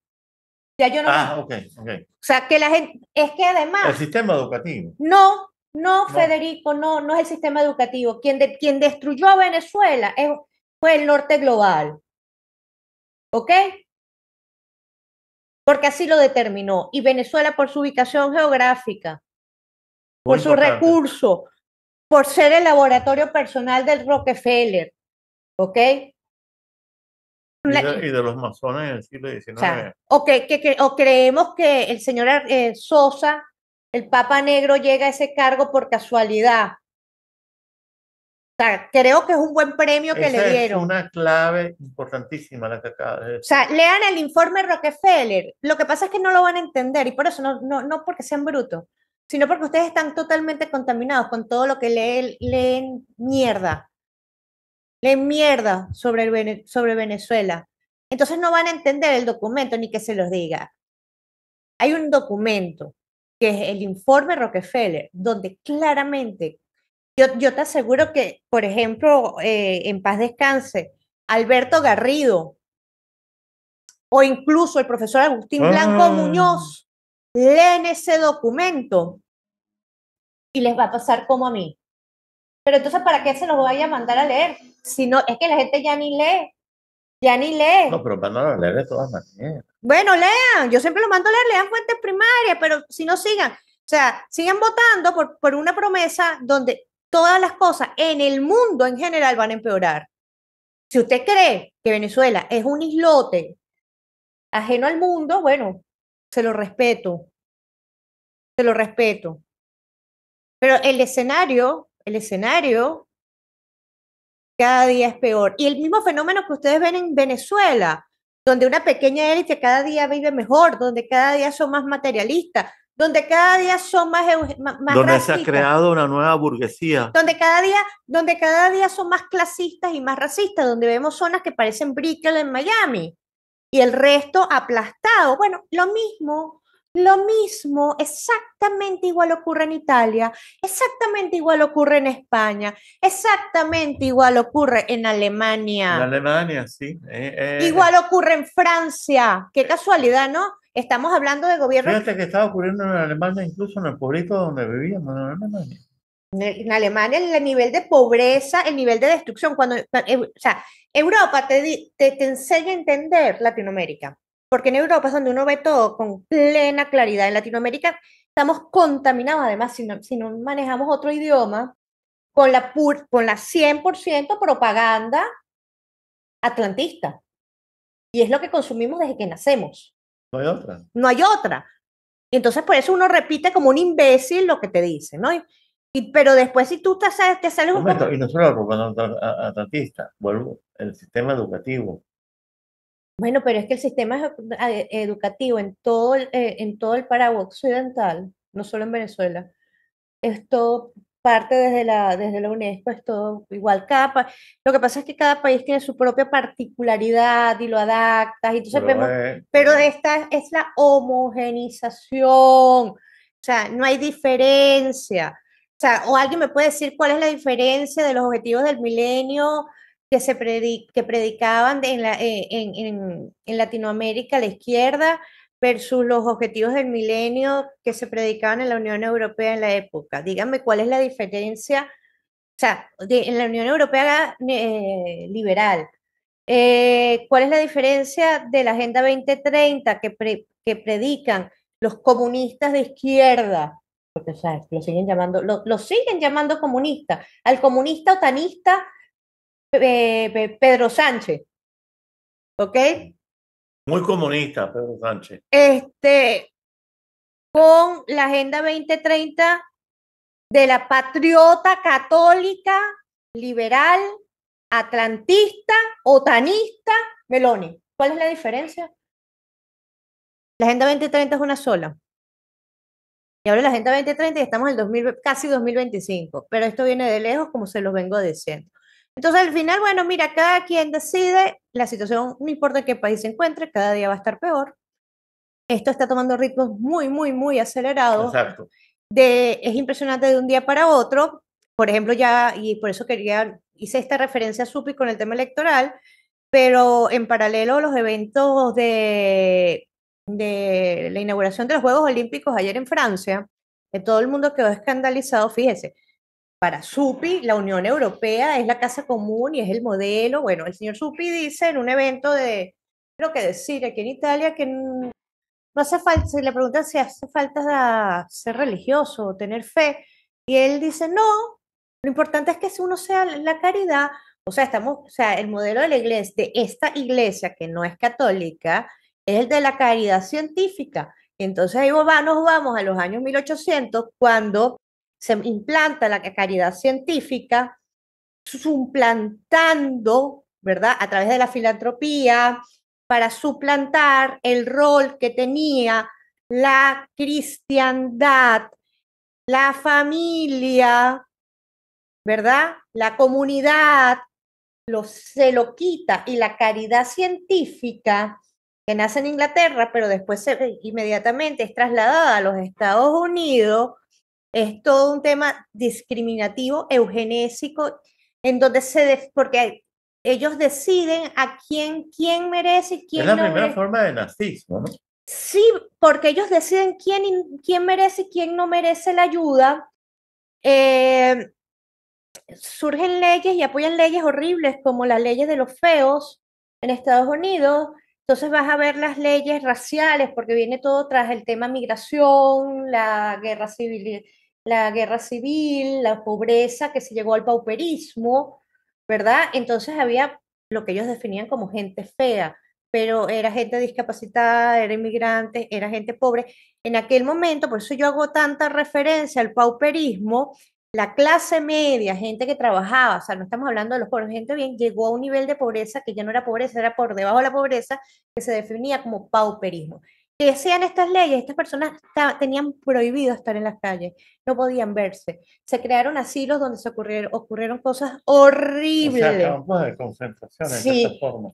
Ya yo no. Ah, ok, ok. O sea, que la gente. Es que además. El sistema educativo. No, no, Federico, no, no es el sistema educativo. Quien, destruyó a Venezuela fue el norte global. ¿Ok? porque así lo determinó. Y Venezuela por su ubicación geográfica, por su recurso, por ser el laboratorio personal del Rockefeller, ¿ok? Y de, los masones en siglo XIX. O, que, o creemos que el señor eh, Sosa, el Papa Negro, llega a ese cargo por casualidad, creo que es un buen premio que le dieron. Es una clave importantísima la que acaba de decir. O sea, lean el informe Rockefeller. Lo que pasa es que no lo van a entender y por eso no, no, no porque sean brutos, sino porque ustedes están totalmente contaminados con todo lo que leen, leen mierda. Leen mierda sobre, el, sobre Venezuela. Entonces no van a entender el documento ni que se los diga. Hay un documento que es el informe Rockefeller, donde claramente yo, te aseguro que, por ejemplo, eh, en paz descanse, Alberto Garrido o incluso el profesor Agustín Blanco ah. Muñoz leen ese documento y les va a pasar como a mí. Pero entonces, ¿para qué se los voy a mandar a leer? Si no, es que la gente ya ni lee. Ya ni lee. No, pero van a leer de todas maneras. Bueno, lean. Yo siempre lo mando a leer, lean fuentes primarias, pero si no sigan. O sea, sigan votando por, por una promesa donde todas las cosas en el mundo en general van a empeorar. Si usted cree que Venezuela es un islote ajeno al mundo, bueno, se lo respeto, se lo respeto. Pero el escenario, el escenario cada día es peor. Y el mismo fenómeno que ustedes ven en Venezuela, donde una pequeña élite cada día vive mejor, donde cada día son más materialistas, donde cada día son más, donde se ha creado una nueva burguesía, donde cada día, donde cada día son más clasistas y más racistas, donde vemos zonas que parecen Brickell en Miami y el resto aplastado. Bueno, lo mismo lo mismo, exactamente igual ocurre en Italia, exactamente igual ocurre en España, exactamente igual ocurre en Alemania. En Alemania, sí. Eh, eh. igual ocurre en Francia. Qué casualidad, ¿no? Estamos hablando de gobierno. Fíjate que estaba ocurriendo en Alemania, incluso en el pueblito donde vivíamos, en Alemania. En Alemania el nivel de pobreza, el nivel de destrucción, cuando, eh, o sea, Europa te enseña a entender Latinoamérica porque en Europa, donde uno ve todo con plena claridad, en Latinoamérica estamos contaminados, además, si no, manejamos otro idioma, con la, con la 100% propaganda atlantista. Y es lo que consumimos desde que nacemos. No hay otra. No hay otra. Y entonces por eso uno repite como un imbécil lo que te dicen, ¿no? pero después si tú te, sales un... Momento, y no solo la propaganda atlantista, vuelvo, el sistema educativo bueno, pero es que el sistema educativo en todo el, eh, en todo el Paraguay occidental, no solo en Venezuela, es parte desde la, desde la UNESCO, es todo igual. capa lo que pasa es que cada país tiene su propia particularidad y lo adapta, y pero, eh. esta es la homogenización, o sea, no hay diferencia. sea, o alguien me puede decir cuál es la diferencia de los objetivos del milenio que, se que predicaban en, la, eh, en, en, en, Latinoamérica la izquierda versus los objetivos del milenio que se predicaban en la Unión Europea en la época. Díganme cuál es la diferencia, o sea, en la Unión Europea eh, liberal, eh, cuál es la diferencia de la Agenda 2030 que, que predican los comunistas de izquierda porque siguen llamando, lo, lo siguen llamando comunista. Al comunista otanista eh, Pedro Sánchez. ¿Ok? Muy comunista, Pedro Sánchez. Este, con la Agenda 2030 de la patriota católica, liberal, atlantista, otanista, Meloni. ¿Cuál es la diferencia? La Agenda 2030 es una sola. Y ahora la Agenda 2030 y estamos en el 2000, casi 2025, pero esto viene de lejos, como se los vengo diciendo. Entonces, al final, bueno, mira, cada quien decide, la situación, no importa en qué país se encuentre, cada día va a estar peor. Esto está tomando ritmos muy, muy, muy acelerados. Exacto. De, es impresionante de un día para otro. Por ejemplo, ya, y por eso quería, hice esta referencia a Supi con el tema electoral, pero en paralelo los eventos de, de la inauguración de los Juegos Olímpicos ayer en Francia, que eh, todo el mundo quedó escandalizado, fíjese, para Supi, la Unión Europea es la casa común y es el modelo. Bueno, el señor Supi dice en un evento de, creo que decir, aquí en Italia, que no hace falta, se le preguntan si hace falta ser religioso o tener fe, y él dice, no, lo importante es que si uno sea la caridad, o sea, estamos, o sea, el modelo de la iglesia, de esta iglesia que no es católica, es el de la caridad científica. Entonces ahí nos vamos a los años 1800, cuando se implanta la caridad científica, suplantando, ¿verdad? A través de la filantropía, para suplantar el rol que tenía la cristiandad, la familia, ¿verdad? La comunidad lo, se lo quita y la caridad científica que nace en Inglaterra, pero después eh, inmediatamente es trasladada a los Estados Unidos, es todo un tema discriminativo, eugenésico, en donde se... porque ellos deciden a quién, quién merece y quién no Es la primera forma de nazismo, ¿no? Sí, porque ellos deciden quién, quién merece y quién no merece la ayuda. Eh, surgen leyes y apoyan leyes horribles como las leyes de los feos en Estados Unidos. Entonces vas a ver las leyes raciales, porque viene todo tras el tema migración, la guerra civil, la guerra civil, la pobreza que se llegó al pauperismo, ¿verdad? Entonces había lo que ellos definían como gente fea, pero era gente discapacitada, era inmigrante, era gente pobre. En aquel momento, por eso yo hago tanta referencia al pauperismo, la clase media, gente que trabajaba, o sea, no estamos hablando de los pobres, gente bien, llegó a un nivel de pobreza que ya no era pobreza, era por debajo de la pobreza, que se definía como pauperismo. ¿Qué hacían estas leyes? Estas personas tenían prohibido estar en las calles, no podían verse. Se crearon asilos donde se ocurrieron, ocurrieron cosas horribles. sí,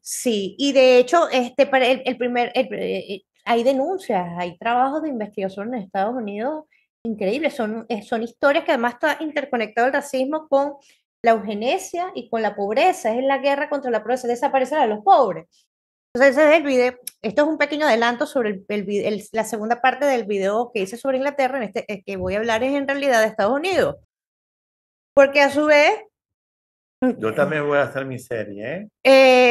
Sí, y de hecho, este, para el, primer, eh, eh, hay denuncias, hay trabajos de investigación en Estados Unidos increíbles. Son, eh, son historias que además está interconectado el racismo con la eugenesia y con la pobreza. Es la guerra contra la pobreza, desaparecer a los pobres. Entonces, ese es el video. Esto es un pequeño adelanto sobre el, la segunda parte del video que hice sobre Inglaterra. En este eh, que voy a hablar es en realidad de Estados Unidos. Porque a su vez. Yo también voy a hacer mi serie. ¿eh?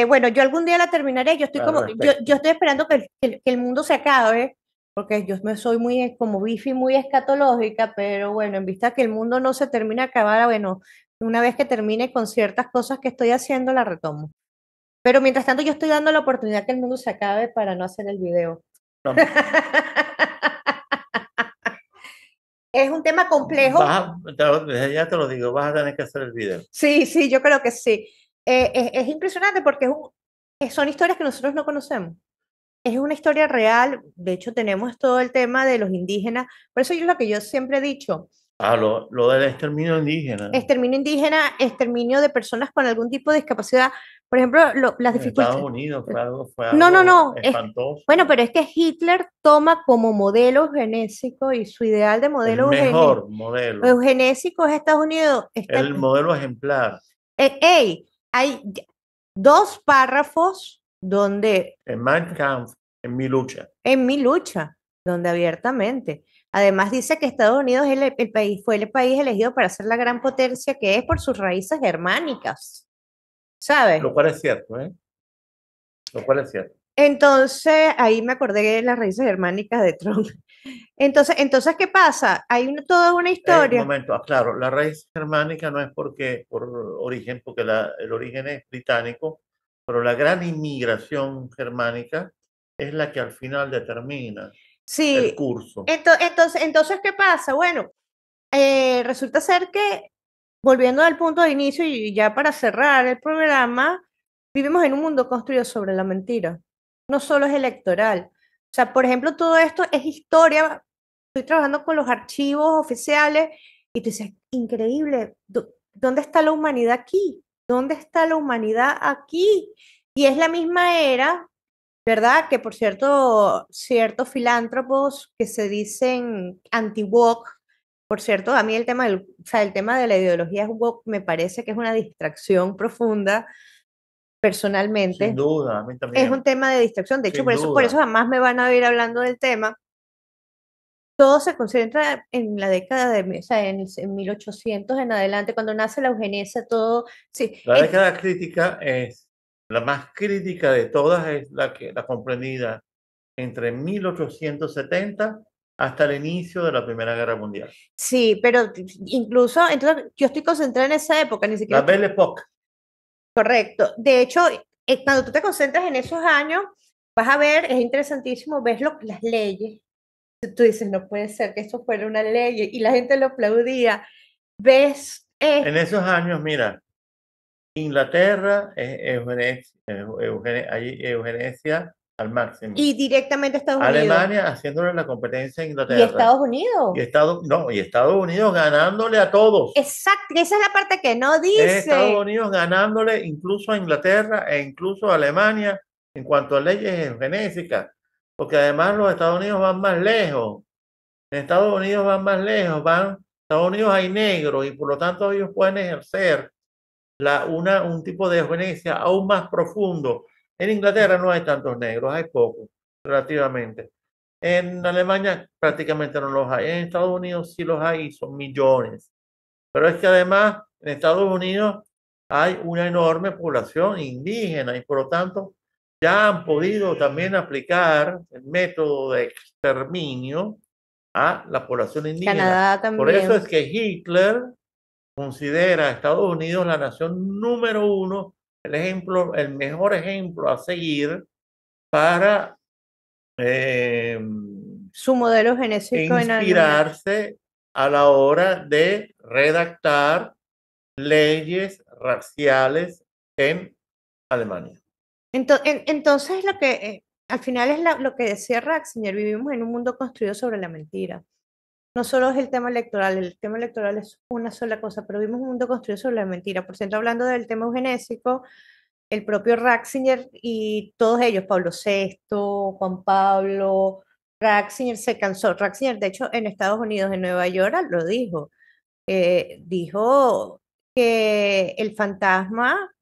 eh bueno, yo algún día la terminaré. Yo estoy como. Yo, estoy esperando que, el mundo se acabe porque yo me soy muy eh, como bifi, muy escatológica, pero bueno, en vista que el mundo no se termina de acabar, bueno, una vez que termine con ciertas cosas que estoy haciendo, la retomo. Pero mientras tanto yo estoy dando la oportunidad que el mundo se acabe para no hacer el video. es un tema complejo. ya te lo digo, vas a tener que hacer el video. Sí, sí, yo creo que sí. Eh, es, impresionante porque son historias que nosotros no conocemos. Es una historia real. De hecho, tenemos todo el tema de los indígenas. Por eso es lo que yo siempre he dicho. Ah, lo, del exterminio indígena. Exterminio indígena, exterminio de personas con algún tipo de discapacidad. Por ejemplo, las dificultades. Estados Unidos fue no, no, no. Espantoso. bueno, pero es que Hitler toma como modelo genésico y su ideal de modelo El mejor modelo. eugenésico es Estados Unidos. El modelo ejemplar. hey, eh, hay dos párrafos donde. En Mein Kampf, en mi lucha. En mi lucha, donde abiertamente Además dice que Estados Unidos país, fue el país elegido para ser la gran potencia que es por sus raíces germánicas. ¿Sabes? Lo cual es cierto, ¿eh? Lo cual es cierto. Entonces, ahí me acordé de las raíces germánicas de Trump. Entonces, entonces ¿qué pasa? Hay toda una eh, historia. un momento, ah, claro, la raíz germánica no es porque, por origen, porque el origen es británico, pero la gran inmigración germánica es la que al final determina sí. curso. entonces, entonces, ¿qué pasa? Bueno, eh, resulta ser que, volviendo al punto de inicio y ya para cerrar el programa, vivimos en un mundo construido sobre la mentira. No solo es electoral. O sea, por ejemplo, todo esto es historia. Estoy trabajando con los archivos oficiales y te dices, increíble, ¿dónde está la humanidad aquí? ¿Dónde está la humanidad aquí? Y es la misma era ¿verdad? Que por cierto, ciertos filántropos que se dicen anti-woke, por cierto, a mí el tema, del, o sea, el tema de la ideología woke me parece que es una distracción profunda personalmente. Sin duda, a mí también. Es un tema de distracción, de hecho, por eso, por eso jamás me van a ir hablando del tema. Todo se concentra en la década de o sea, en, 1800 en adelante, cuando nace la eugenesia, todo... Sí, la década crítica es la más crítica de todas es la, que, la comprendida entre 1870 hasta el inicio de la Primera Guerra Mundial. Sí, pero incluso, entonces yo estoy concentrada en esa época, ni siquiera. La Belle Époque. Correcto. De hecho, eh, cuando tú te concentras en esos años, vas a ver, es interesantísimo, ves lo, las leyes. Tú dices, no puede ser que esto fuera una ley y la gente lo aplaudía. Ves. en esos años, mira, Inglaterra, eugenesia, eugenesia al máximo. Y directamente Estados Unidos. Alemania haciéndole la competencia a Inglaterra. Y Estados Unidos. Y Estados, no, y Estados Unidos ganándole a todos. Exacto, esa es la parte que no dice. Estados Unidos ganándole incluso a Inglaterra e incluso a Alemania en cuanto a leyes eugenésicas. Porque además los Estados Unidos van más lejos. En Estados Unidos van más lejos, van, Estados Unidos hay negros y por lo tanto ellos pueden ejercer la, una, un tipo de violencia aún más profundo. En Inglaterra no hay tantos negros, hay pocos, relativamente. En Alemania prácticamente no los hay. En Estados Unidos sí los hay y son millones. Pero es que además en Estados Unidos hay una enorme población indígena y por lo tanto ya han podido también aplicar el método de exterminio a la población indígena. Por eso es que Hitler considera Estados Unidos la nación número uno, el ejemplo, el mejor ejemplo a seguir para eh, su modelo genético inspirarse a la hora de redactar leyes raciales en Alemania. Entonces, lo que eh, al final es lo que decía señor vivimos en un mundo construido sobre la mentira no solo es el tema electoral, el tema electoral es una sola cosa, pero vimos un mundo construido sobre la mentira. Por cierto, hablando del tema eugenésico, el propio Raxinger y todos ellos, Pablo VI, Juan Pablo, Raxinger se cansó. Raxinger de hecho, en Estados Unidos, en Nueva York, ah, lo dijo. Eh, dijo que el fantasma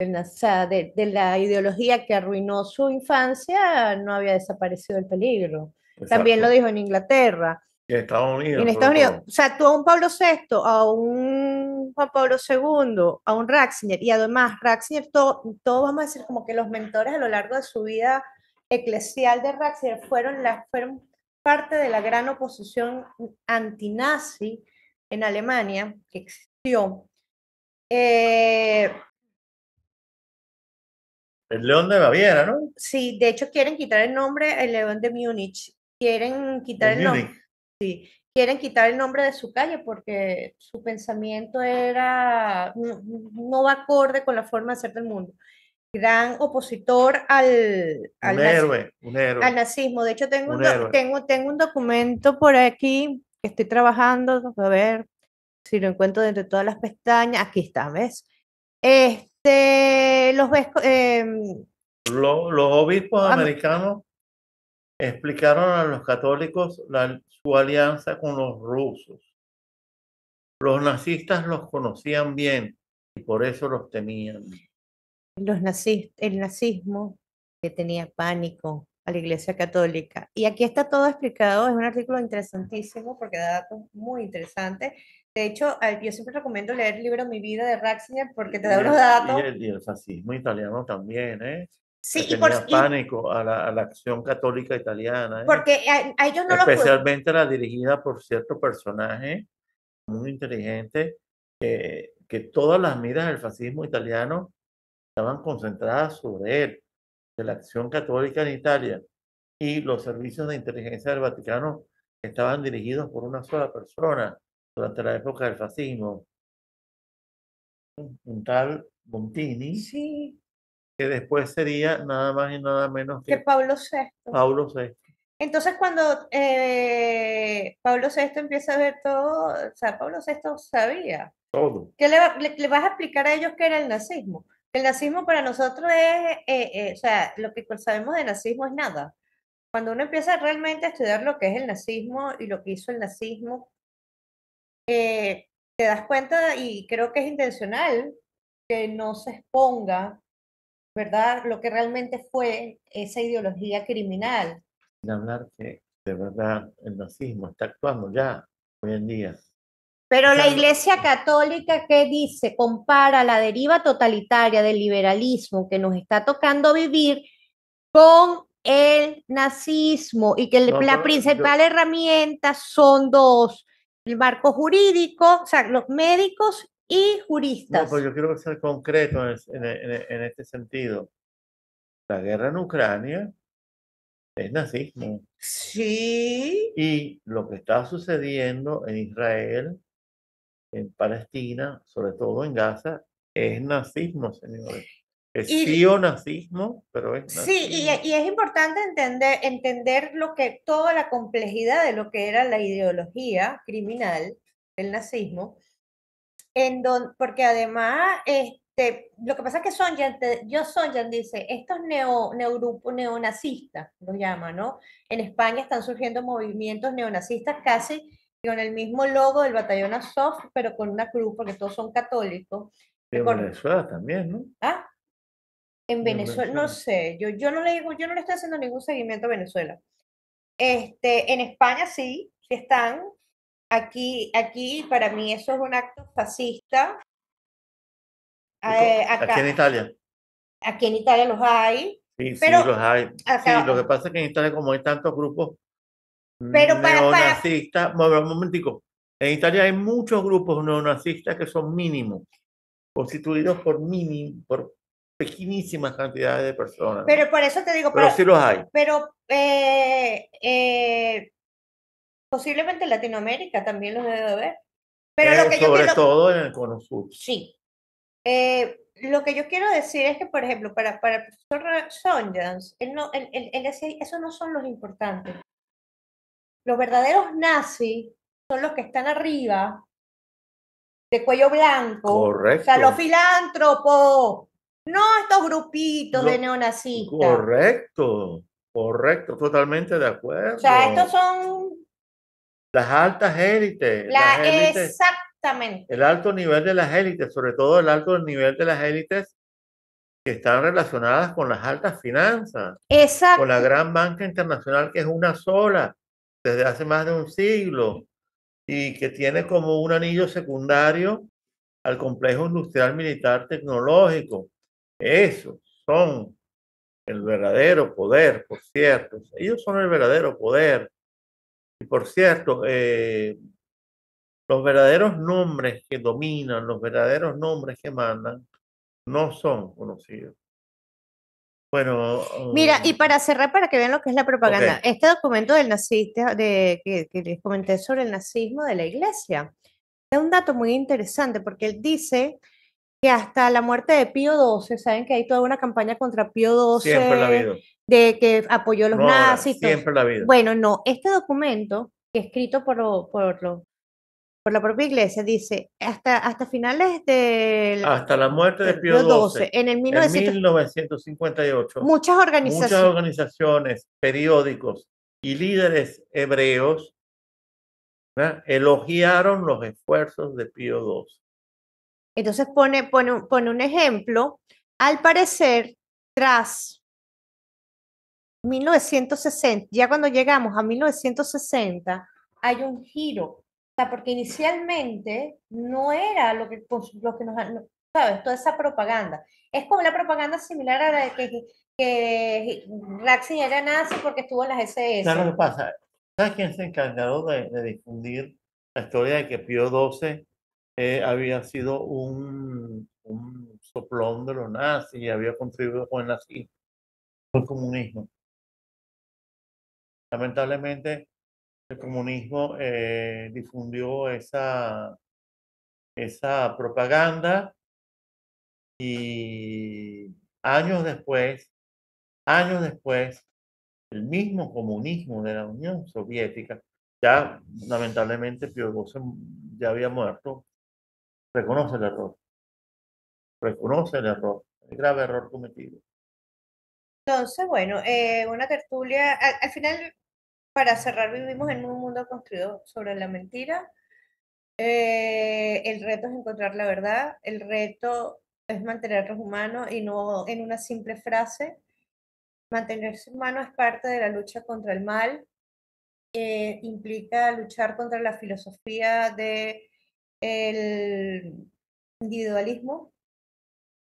de, la ideología que arruinó su infancia no había desaparecido el peligro. También lo dijo en Inglaterra. En Estados Unidos. En Estados Unidos. O sea, tú a un Pablo VI, a un Juan Pablo II, a un Ratzinger, y además Ratzinger, todos todo vamos a decir como que los mentores a lo largo de su vida eclesial de Ratzinger fueron, la, fueron parte de la gran oposición antinazi en Alemania que existió. Eh, el León de Baviera, ¿no? Sí, de hecho quieren quitar el nombre el León de Múnich. Quieren quitar el nombre quieren quitar el nombre de su calle porque su pensamiento era no, va acorde con la forma de hacer del mundo. Gran opositor al, al, nazismo, al nazismo. De hecho, tengo un, tengo, tengo un documento por aquí que estoy trabajando. A ver si lo encuentro dentro de todas las pestañas. Aquí está, ¿ves? Este, los em, los, los, obispos americanos explicaron a los católicos la, su alianza con los rusos. Los nazistas los conocían bien y por eso los temían. Los nazis, el nazismo que tenía pánico a la Iglesia Católica. Y aquí está todo explicado, es un artículo interesantísimo porque da datos muy interesantes. De hecho, yo siempre recomiendo leer el libro Mi vida de Ratzinger porque te da unos datos. Y el, y fascismo italiano también, ¿eh? Sí, y por, pánico a, la, acción católica italiana. ¿eh? Porque a, ellos no Especialmente la dirigida por cierto personaje muy inteligente, que todas las miras del fascismo italiano estaban concentradas sobre él, de la acción católica en Italia. Y los servicios de inteligencia del Vaticano estaban dirigidos por una sola persona durante la época del fascismo, un tal Montini. Sí que después sería nada más y nada menos que, Pablo VI. Pablo VI. Entonces cuando eh, Pablo VI empieza a ver todo, o sea, Pablo VI sabía. Todo. ¿Qué le, vas a explicar a ellos qué era el nazismo? El nazismo para nosotros es, eh, eh, o sea, lo que sabemos de nazismo es nada. Cuando uno empieza realmente a estudiar lo que es el nazismo y lo que hizo el nazismo, te das cuenta, y creo que es intencional, que no se exponga ¿verdad? Lo que realmente fue esa ideología criminal. Sin hablar que de verdad el nazismo está actuando ya hoy en día. Pero la Iglesia Católica, ¿qué dice? Compara la deriva totalitaria del liberalismo que nos está tocando vivir con el nazismo y que la principal herramienta son dos, el marco jurídico, o sea, los médicos y juristas. No, pues yo quiero ser concreto en, este sentido. La guerra en Ucrania es nazismo. Sí. Y lo que está sucediendo en Israel, en Palestina, sobre todo en Gaza, es nazismo, señores. Es nazismo, pero es nazismo. Sí, y, y, es importante entender, entender lo que, toda la complejidad de lo que era la ideología criminal, del nazismo, en porque además, este, lo que pasa es que Sonjan, yo Sonjan dice, estos neo, neo neonazistas, los llama, ¿no? En España están surgiendo movimientos neonazistas casi con el mismo logo del batallón Azov, pero con una cruz, porque todos son católicos. en Venezuela también, ¿no? Ah, en Venezuela, no sé, yo, yo, no le digo, yo no le estoy haciendo ningún seguimiento a Venezuela. Este, en España sí, sí están, Aquí, aquí para mí eso es un acto fascista. Ah, eh, aquí en Italia. Aquí en Italia los hay. Sí, pero sí, los hay. sí, lo que pasa es que en Italia, como hay tantos grupos pero neonazistas, para, un momentico. En Italia hay muchos grupos neonazistas que son mínimos, constituidos por mínimo, por pequeñísimas cantidades de personas. Pero por eso te digo, pero, sí los hay. Pero eh, eh, posiblemente Latinoamérica también los debe ver. Pero eh, lo que sobre yo quiero... todo en el Cono Sur. Sí. Eh, lo que yo quiero decir es que, por ejemplo, para, para el profesor Sonjans, él no, él, él, esos no son los importantes. Los verdaderos nazis son los que están arriba, de cuello blanco. Correcto. O sea, los filántropos, no estos grupitos de neonazistas. Correcto, correcto, totalmente de acuerdo. O sea, estos son las altas élites. exactamente. El alto nivel de las élites, sobre todo el alto nivel de las élites que están relacionadas con las altas finanzas. Con la gran banca internacional que es una sola desde hace más de un siglo y que tiene como un anillo secundario al complejo industrial militar tecnológico. Esos son el verdadero poder, por cierto. Ellos son el verdadero poder. Y por cierto, eh, los verdaderos nombres que dominan, los verdaderos nombres que mandan, no son conocidos. Bueno. Mira, y um, para cerrar, para que vean lo que es la propaganda, este documento del nazista, de, que, que, les comenté sobre el nazismo de la iglesia, es un dato muy interesante porque él dice que hasta la muerte de Pío XII, saben que hay toda una campaña contra Pío XII. Siempre la ha habido de que apoyó a los nazis. Siempre la vida. Bueno, no, este documento, que escrito por, por, lo, por la propia iglesia, dice, hasta, hasta finales de... Hasta la muerte de Pío XII, en, el 1958. Muchas organizaciones. Muchas organizaciones, periódicos y líderes hebreos elogiaron los esfuerzos de Pío XII. Entonces pone, pone, pone un ejemplo. Al parecer, tras 1960, ya cuando llegamos a 1960, hay un giro, o porque inicialmente no era lo que, lo que nos, ¿sabes? Toda esa propaganda. Es como la propaganda similar a la que, que Raxin era nazi porque estuvo en las SS. ¿Sabes lo que pasa? ¿Sabes quién se encargó de, difundir la historia de que Pío XII eh, había sido un, un, soplón de los nazis y había contribuido con el nazismo? Fue comunismo. Lamentablemente, el comunismo eh, difundió esa, esa propaganda y años después, años después, el mismo comunismo de la Unión Soviética, ya lamentablemente Pio ya había muerto, reconoce el error, reconoce el error, el grave error cometido. Entonces, bueno, eh, una tertulia, al final para cerrar, vivimos en un mundo construido sobre la mentira. Eh, el reto es encontrar la verdad, el reto es mantenernos humanos y no en una simple frase. Mantenerse humano es parte de la lucha contra el mal, implica luchar contra la filosofía del individualismo,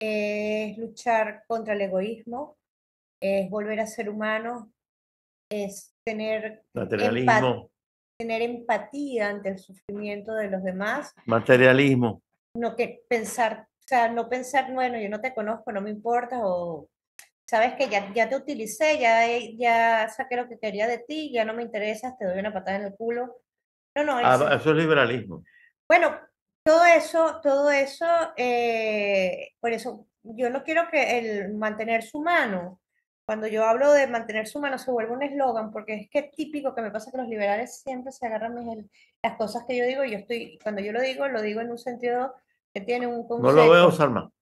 es luchar contra el egoísmo, es volver a ser humanos es tener, Materialismo. tener empatía ante el sufrimiento de los demás. Materialismo. No que pensar, sea, no pensar, bueno, yo no te conozco, no me importa o sabes que ya, ya te utilicé, ya, ya saqué lo que quería de ti, ya no me interesas, te doy una patada en el culo. No, no. Ah, eso, es liberalismo. Bueno, todo eso, todo eso, eh, por eso yo no quiero que el mantener su mano cuando yo hablo de mantener su mano se vuelve un eslogan, porque es que es típico que me pasa que los liberales siempre se agarran mis, las cosas que yo digo, y yo estoy, cuando yo lo digo, lo digo en un sentido que tiene un concepto. No lo veo, Salma.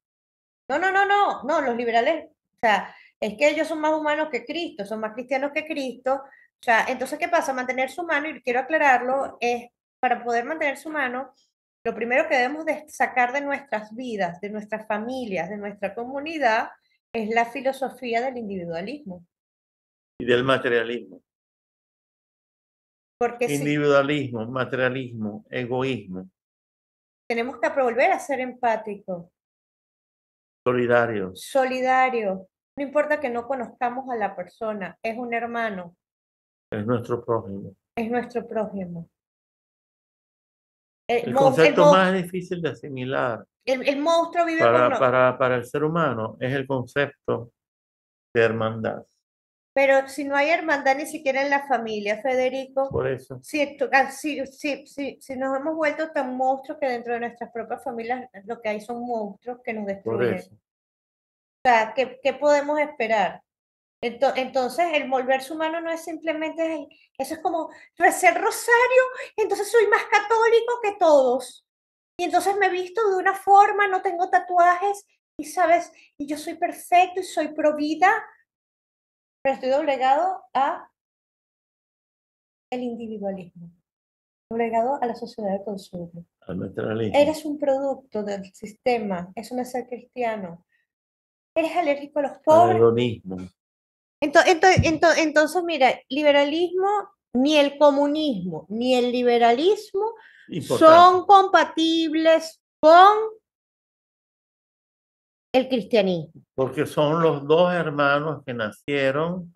No, no, no, no, no, los liberales, o sea, es que ellos son más humanos que Cristo, son más cristianos que Cristo. O sea, entonces, ¿qué pasa? Mantener su mano, y quiero aclararlo, es para poder mantener su mano, lo primero que debemos de sacar de nuestras vidas, de nuestras familias, de nuestra comunidad, es la filosofía del individualismo. Y del materialismo. Porque individualismo, materialismo, egoísmo. Tenemos que volver a ser empáticos. Solidarios. Solidarios. No importa que no conozcamos a la persona, es un hermano. Es nuestro prójimo. Es nuestro prójimo. El, concepto más difícil de asimilar el, monstruo vive para, para, el ser humano es el concepto de hermandad. Pero si no hay hermandad ni siquiera en la familia, Federico. Por eso. Si, ah, si, si, si, nos hemos vuelto tan monstruos que dentro de nuestras propias familias lo que hay son monstruos que nos destruyen. O sea, ¿qué, qué podemos esperar? Entonces, el volverse humano no es simplemente eso, es como ser rosario, entonces soy más católico que todos. Y entonces me he visto de una forma, no tengo tatuajes y sabes, y yo soy perfecto y soy pro vida, pero estoy obligado a el individualismo, obligado a la sociedad de consumo. Al Eres un producto del sistema, es un ser cristiano. Eres alérgico a los pobres. Entonces, entonces, entonces, mira, liberalismo, ni el comunismo, ni el liberalismo, son compatibles con el cristianismo. Porque son los dos hermanos que nacieron,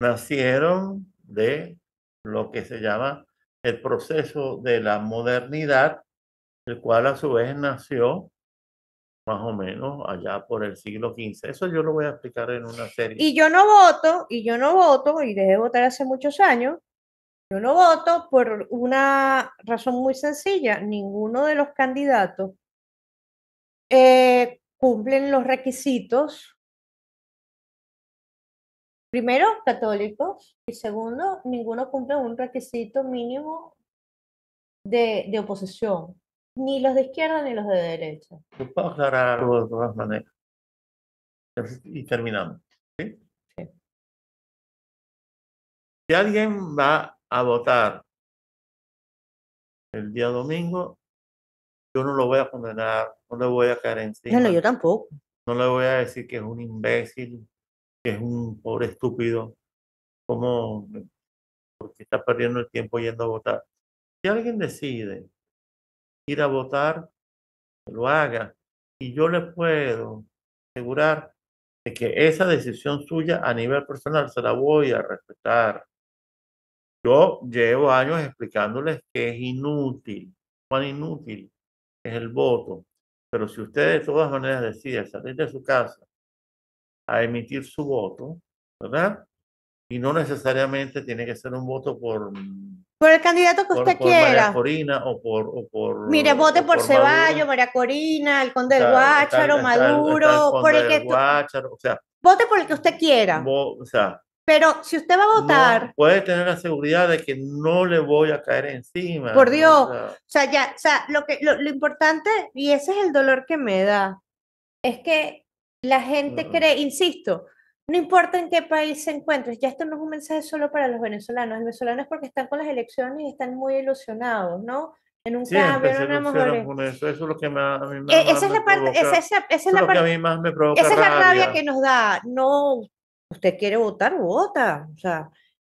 nacieron de lo que se llama el proceso de la modernidad, el cual a su vez nació más o menos allá por el siglo XV. Eso yo lo voy a explicar en una serie. Y yo no voto, y yo no voto, y dejé de votar hace muchos años, yo no voto por una razón muy sencilla. Ninguno de los candidatos cumple eh, cumplen los requisitos. Primero, católicos. Y segundo, ninguno cumple un requisito mínimo de, oposición. Ni los de izquierda ni los de derecha. puedo aclarar algo de todas maneras. Y terminamos. Si alguien va a votar el día domingo, yo no lo voy a condenar, no le voy a caer encima. No, no, yo tampoco. No le voy a decir que es un imbécil, que es un pobre estúpido, como porque está perdiendo el tiempo yendo a votar. Si alguien decide ir a votar, lo haga. Y yo le puedo asegurar de que esa decisión suya a nivel personal se la voy a respetar. Yo llevo años explicándoles que es inútil, cuán inútil es el voto. Pero si usted de todas maneras decide salir de su casa a emitir su voto, ¿verdad? Y no necesariamente tiene que ser un voto por mm, por el candidato que usted por quiera. María Corina o por. por Mire, vote por, Ceballos, María Corina, el Conde del Guácharo, Maduro, por el que. o sea, vote por el que usted quiera. o sea, pero si usted va a votar. puede tener la seguridad de que no le voy a caer encima. Por Dios. O sea, ya, o sea, lo, que, lo, importante, y ese es el dolor que me da, es que la gente cree, insisto, no importa en qué país se encuentres, ya esto no es un mensaje solo para los venezolanos. Los venezolanos, porque están con las elecciones y están muy ilusionados, ¿no? en un cambio, una mejor. E eso, eso, es lo que a mí e, más, esa es la parte, esa, es la parte, que a mí más me provoca Esa es la rabia que nos da, no usted quiere votar, vota. O sea,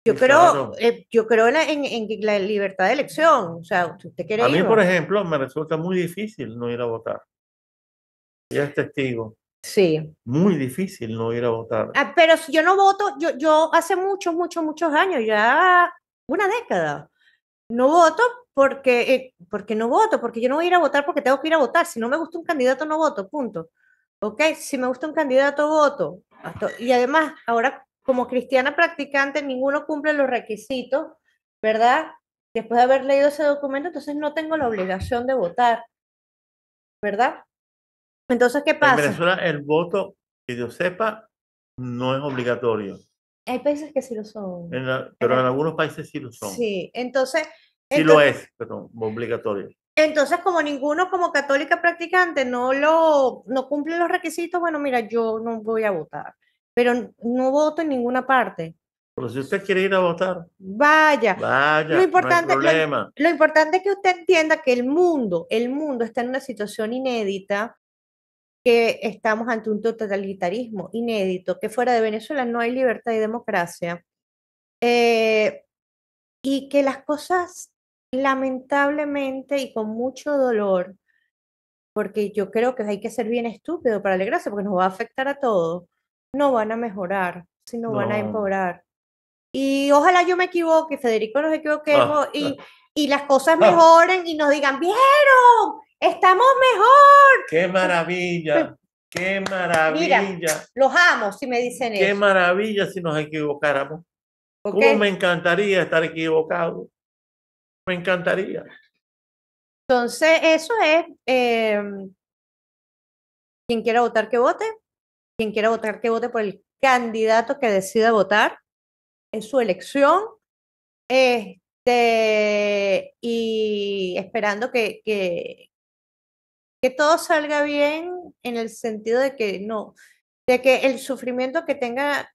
yo creo, eh, yo creo en, la libertad de elección. O sea, usted quiere. A mí, por ejemplo, me resulta muy difícil no ir a votar. Ya es testigo. Sí. Muy difícil no ir a votar. Ah, pero si yo no voto, yo, yo hace muchos, muchos, muchos años, ya una década, no voto porque, eh, porque no voto, porque yo no voy a ir a votar porque tengo que ir a votar. Si no me gusta un candidato, no voto, punto ok, si me gusta un candidato, voto. Y además, ahora como cristiana practicante, ninguno cumple los requisitos, ¿verdad? Después de haber leído ese documento, entonces no tengo la obligación de votar, ¿verdad? Entonces, ¿qué pasa? En Venezuela el voto, que yo sepa, no es obligatorio. Hay países que sí lo son. pero en, algunos países sí lo son. Sí, entonces... Sí lo es, pero obligatorio. Entonces, como ninguno como católica practicante no lo cumple los requisitos, bueno, mira, yo no voy a votar, pero no voto en ninguna parte. Pero si usted quiere ir a votar, vaya. Vaya. Lo importante, lo, importante es que usted entienda que el mundo, el mundo está en una situación inédita, que estamos ante un totalitarismo inédito, que fuera de Venezuela no hay libertad y democracia, eh, y que las cosas lamentablemente y con mucho dolor, porque yo creo que hay que ser bien estúpido para alegrarse, porque nos va a afectar a todos, no van a mejorar, sino van a empeorar. Y ojalá yo me equivoque, Federico nos ah, equivoquemos ah. y, y, las cosas ah. mejoren y nos digan, vieron, estamos mejor. ¡Qué maravilla! ¡Qué maravilla! los amo si me dicen eso. ¡Qué maravilla si nos equivocáramos! ¿Cómo ¡Uh, me encantaría estar equivocado? Me encantaría. Entonces, eso es, em, quien quiera votar, que vote. Quien quiera votar, que vote por el candidato que decida votar. Es su elección. Este, y esperando que, que, que todo salga bien en el sentido de que no, de que el sufrimiento que tenga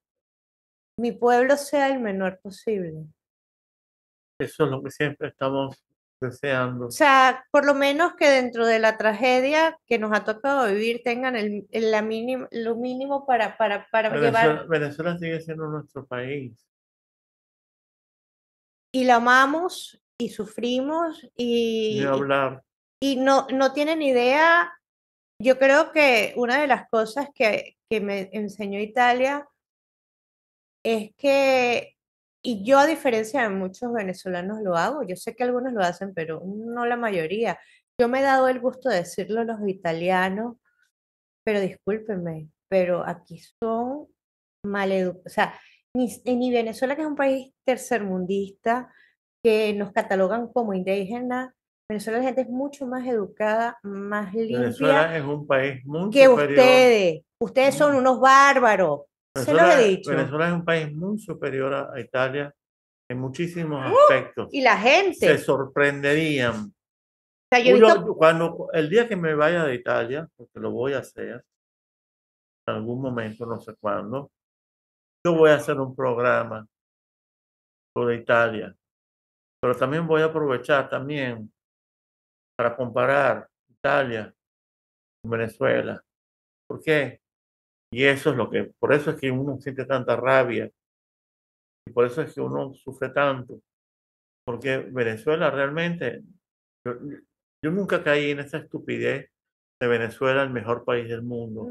mi pueblo sea el menor posible. Eso es lo que siempre estamos deseando. O sea, por lo menos que dentro de la tragedia que nos ha tocado vivir tengan el, el la lo mínimo para, para, para llevar. Venezuela sigue siendo nuestro país. Y la amamos y sufrimos y... y hablar. Y no, no tienen idea, yo creo que una de las cosas que, que me enseñó Italia es que y yo, a diferencia de muchos venezolanos, lo hago. Yo sé que algunos lo hacen, pero no la mayoría. Yo me he dado el gusto de decirlo a los italianos, pero discúlpenme, pero aquí son maleducados. O sea, ni, Venezuela, que es un país tercermundista, que nos catalogan como indígenas, Venezuela la gente es mucho más educada, más limpia. Venezuela es un país muy que ustedes. Ustedes son unos bárbaros. Venezuela, es un país muy superior a, Italia en muchísimos ¡Uh! aspectos. Y la gente. Se sorprenderían. cuando, el día que me vaya de Italia, porque lo voy a hacer en algún momento, no sé cuándo, yo voy a hacer un programa sobre Italia. Pero también voy a aprovechar también para comparar Italia con Venezuela. ¿Por qué? Y eso es lo que, por eso es que uno siente tanta rabia, y por eso es que uno sufre tanto, porque Venezuela realmente, yo, nunca caí en esa estupidez de Venezuela el mejor país del mundo,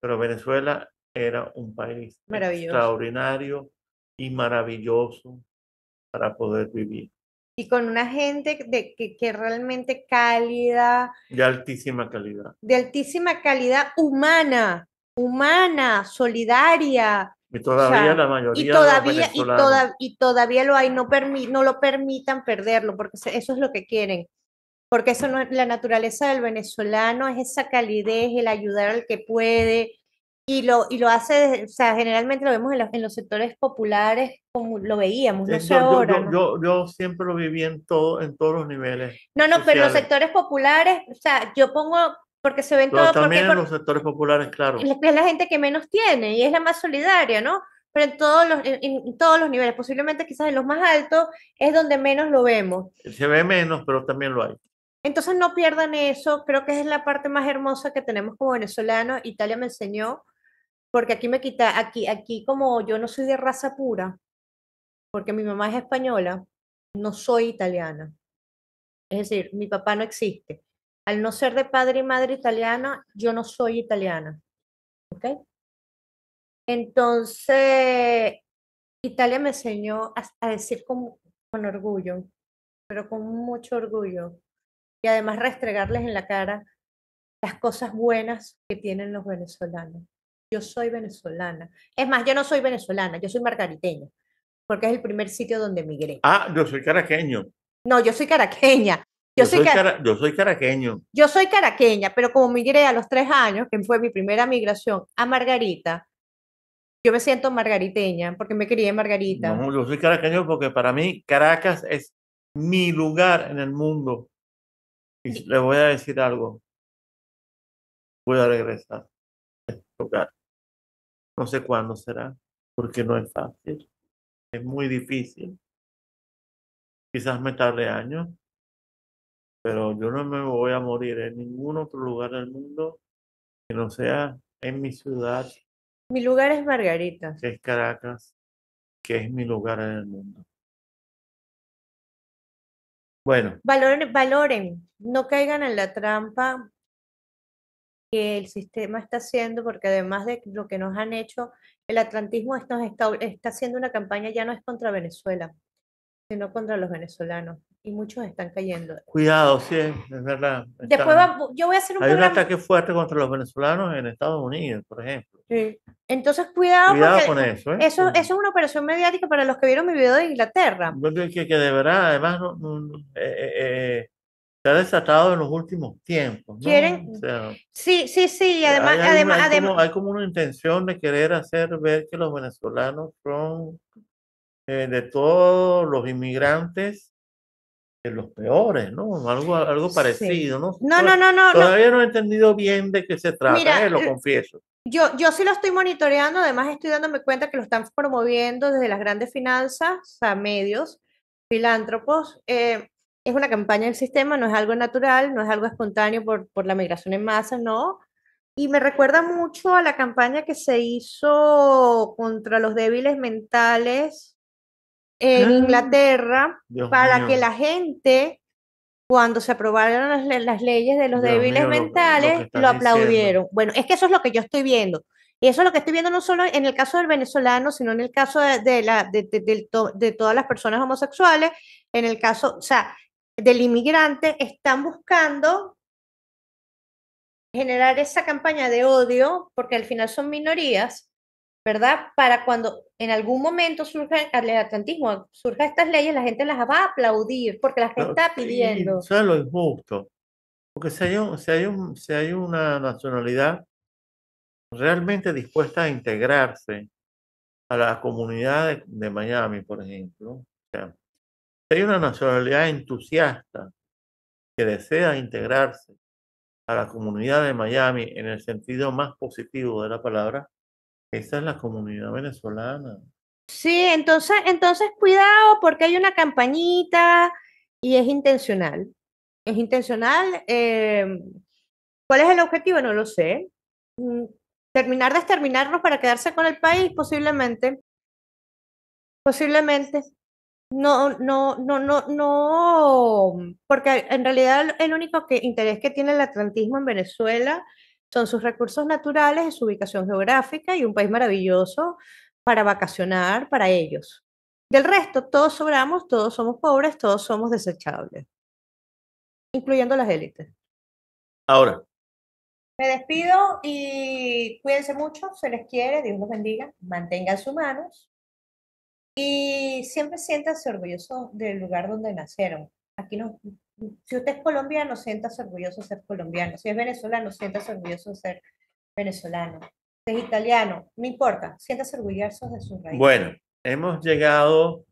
pero Venezuela era un país extraordinario y maravilloso para poder vivir. Y con una gente de, que, que realmente cálida. De altísima calidad. De altísima calidad humana humana, solidaria. Y todavía la todavía, y, todavía lo hay, no, no lo permitan perderlo, porque eso es lo que quieren. Porque eso no, la naturaleza del venezolano es esa calidez, el ayudar al que puede, y lo, y lo hace, o sea, generalmente lo vemos en los, sectores populares como lo veíamos, eh, yo, siempre lo viví en, todos los niveles. No, no, pero los sectores populares, o sea, yo pongo porque se ven todos. También porque, en los sectores populares, claro. Es la gente que menos tiene y es la más solidaria, ¿no? Pero en todos los, en todos los niveles, posiblemente quizás en los más altos es donde menos lo vemos. Se ve menos, pero también lo hay. Entonces no pierdan eso, creo que es la parte más hermosa que tenemos como venezolanos. Italia me enseñó, porque aquí me quita, aquí, aquí como yo no soy de raza pura, porque mi mamá es española, no soy italiana. Es decir, mi papá no existe al no ser de padre y madre italiana, yo no soy italiana. ¿Ok? Entonces, Italia me enseñó a, decir con, orgullo, pero con mucho orgullo, y además restregarles en la cara las cosas buenas que tienen los venezolanos. Yo soy venezolana. Es más, yo no soy venezolana, yo soy margariteña, porque es el primer sitio donde emigré. Ah, yo soy caraqueño. No, yo soy caraqueña. Yo, soy yo, soy caraqueño. Yo soy caraqueña, pero como migré a los tres años, que fue mi primera migración a Margarita, yo me siento margariteña porque me crié en Margarita. No, yo soy caraqueño porque para mí Caracas es mi lugar en el mundo. Y, le voy a decir algo. Voy a regresar a este lugar. No sé cuándo será, porque no es fácil. Es muy difícil. Quizás me tarde años pero yo no me voy a morir en ningún otro lugar del mundo que no sea en mi ciudad. Mi lugar es Margarita. es Caracas, que es mi lugar en el mundo. Bueno. Valoren, valoren, no caigan en la trampa que el sistema está haciendo, porque además de lo que nos han hecho, el atlantismo está haciendo una campaña ya no es contra Venezuela, sino contra los venezolanos. Y muchos están cayendo. Cuidado, sí, es verdad. Después yo voy a hacer un Hay un ataque fuerte contra los venezolanos en Estados Unidos, por ejemplo. Sí. Entonces, cuidado, cuidado con eso, ¿eh? eso. es una operación mediática para los que vieron mi video de Inglaterra. que, de verdad, además, eh, eh, se ha desatado en los últimos tiempos. ¿Quieren? sí, sí, sí. Además, además, además... hay como una intención de querer hacer ver que los venezolanos son eh, de todos los inmigrantes, de los peores, ¿no? Algo, algo parecido, ¿no? No, no, no, no. Todavía no. he entendido bien de qué se trata, eh, lo confieso. Yo, yo sí lo estoy monitoreando, además estoy dándome cuenta que lo están promoviendo desde las grandes finanzas a medios, filántropos. Eh, es una campaña del sistema, no es algo natural, no es algo espontáneo por, por la migración en masa, no. Y me recuerda mucho a la campaña que se hizo contra los débiles mentales en ah, Inglaterra para que la gente, cuando se aprobaron las, leyes de los débiles mentales, lo, aplaudieron. Bueno, es que eso es lo que yo estoy viendo. Y eso es lo que estoy viendo no solo en el caso del venezolano, sino en el caso de, la, de, de todas las personas homosexuales, en el caso, o sea, del inmigrante, están buscando generar esa campaña de odio, porque al final son minorías, ¿verdad? Para cuando en algún momento surge el atlantismo, surgen estas leyes, la gente las va a aplaudir porque las está pidiendo. Eso es lo injusto. Porque si hay, si, hay un, si hay una nacionalidad realmente dispuesta a integrarse a la comunidad de, de Miami, por ejemplo, o sea, si hay una nacionalidad entusiasta que desea integrarse a la comunidad de Miami en el sentido más positivo de la palabra, esa es la comunidad venezolana. Sí, entonces, entonces cuidado porque hay una campañita y es intencional. Es intencional. Eh, ¿Cuál es el objetivo? No lo sé. Mm, terminar de exterminarnos para quedarse con el país, posiblemente. Posiblemente. No, no, no, no, no, porque en realidad el único interés que tiene el atlantismo en Venezuela son sus recursos naturales, su ubicación geográfica y un país maravilloso para vacacionar para ellos. Del resto, todos sobramos, todos somos pobres, todos somos desechables, incluyendo las élites. Ahora. Me despido y cuídense mucho, se les quiere, Dios los bendiga, mantengan sus manos y siempre siéntanse orgullosos del lugar donde nacieron. Aquí nos si usted es colombiano, sienta orgulloso de ser colombiano. Si es venezolano, sienta orgulloso de ser venezolano. Si es italiano, no importa, sienta orgulloso de su raíz. Bueno, hemos llegado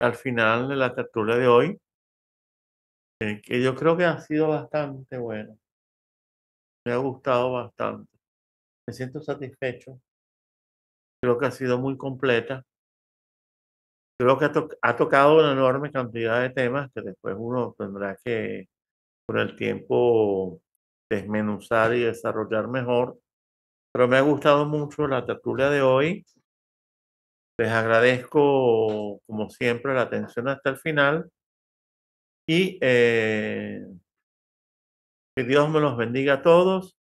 al final de la captura de hoy, eh, que yo creo que ha sido bastante bueno. Me ha gustado bastante. Me siento satisfecho. Creo que ha sido muy completa creo que ha, tocado una enorme cantidad de temas que después uno tendrá que, con el tiempo, desmenuzar y desarrollar mejor. Pero me ha gustado mucho la tertulia de hoy. Les agradezco, como siempre, la atención hasta el final. Y eh, que Dios me los bendiga a todos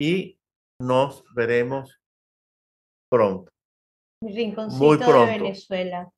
y nos veremos pronto. Muy pronto. Venezuela.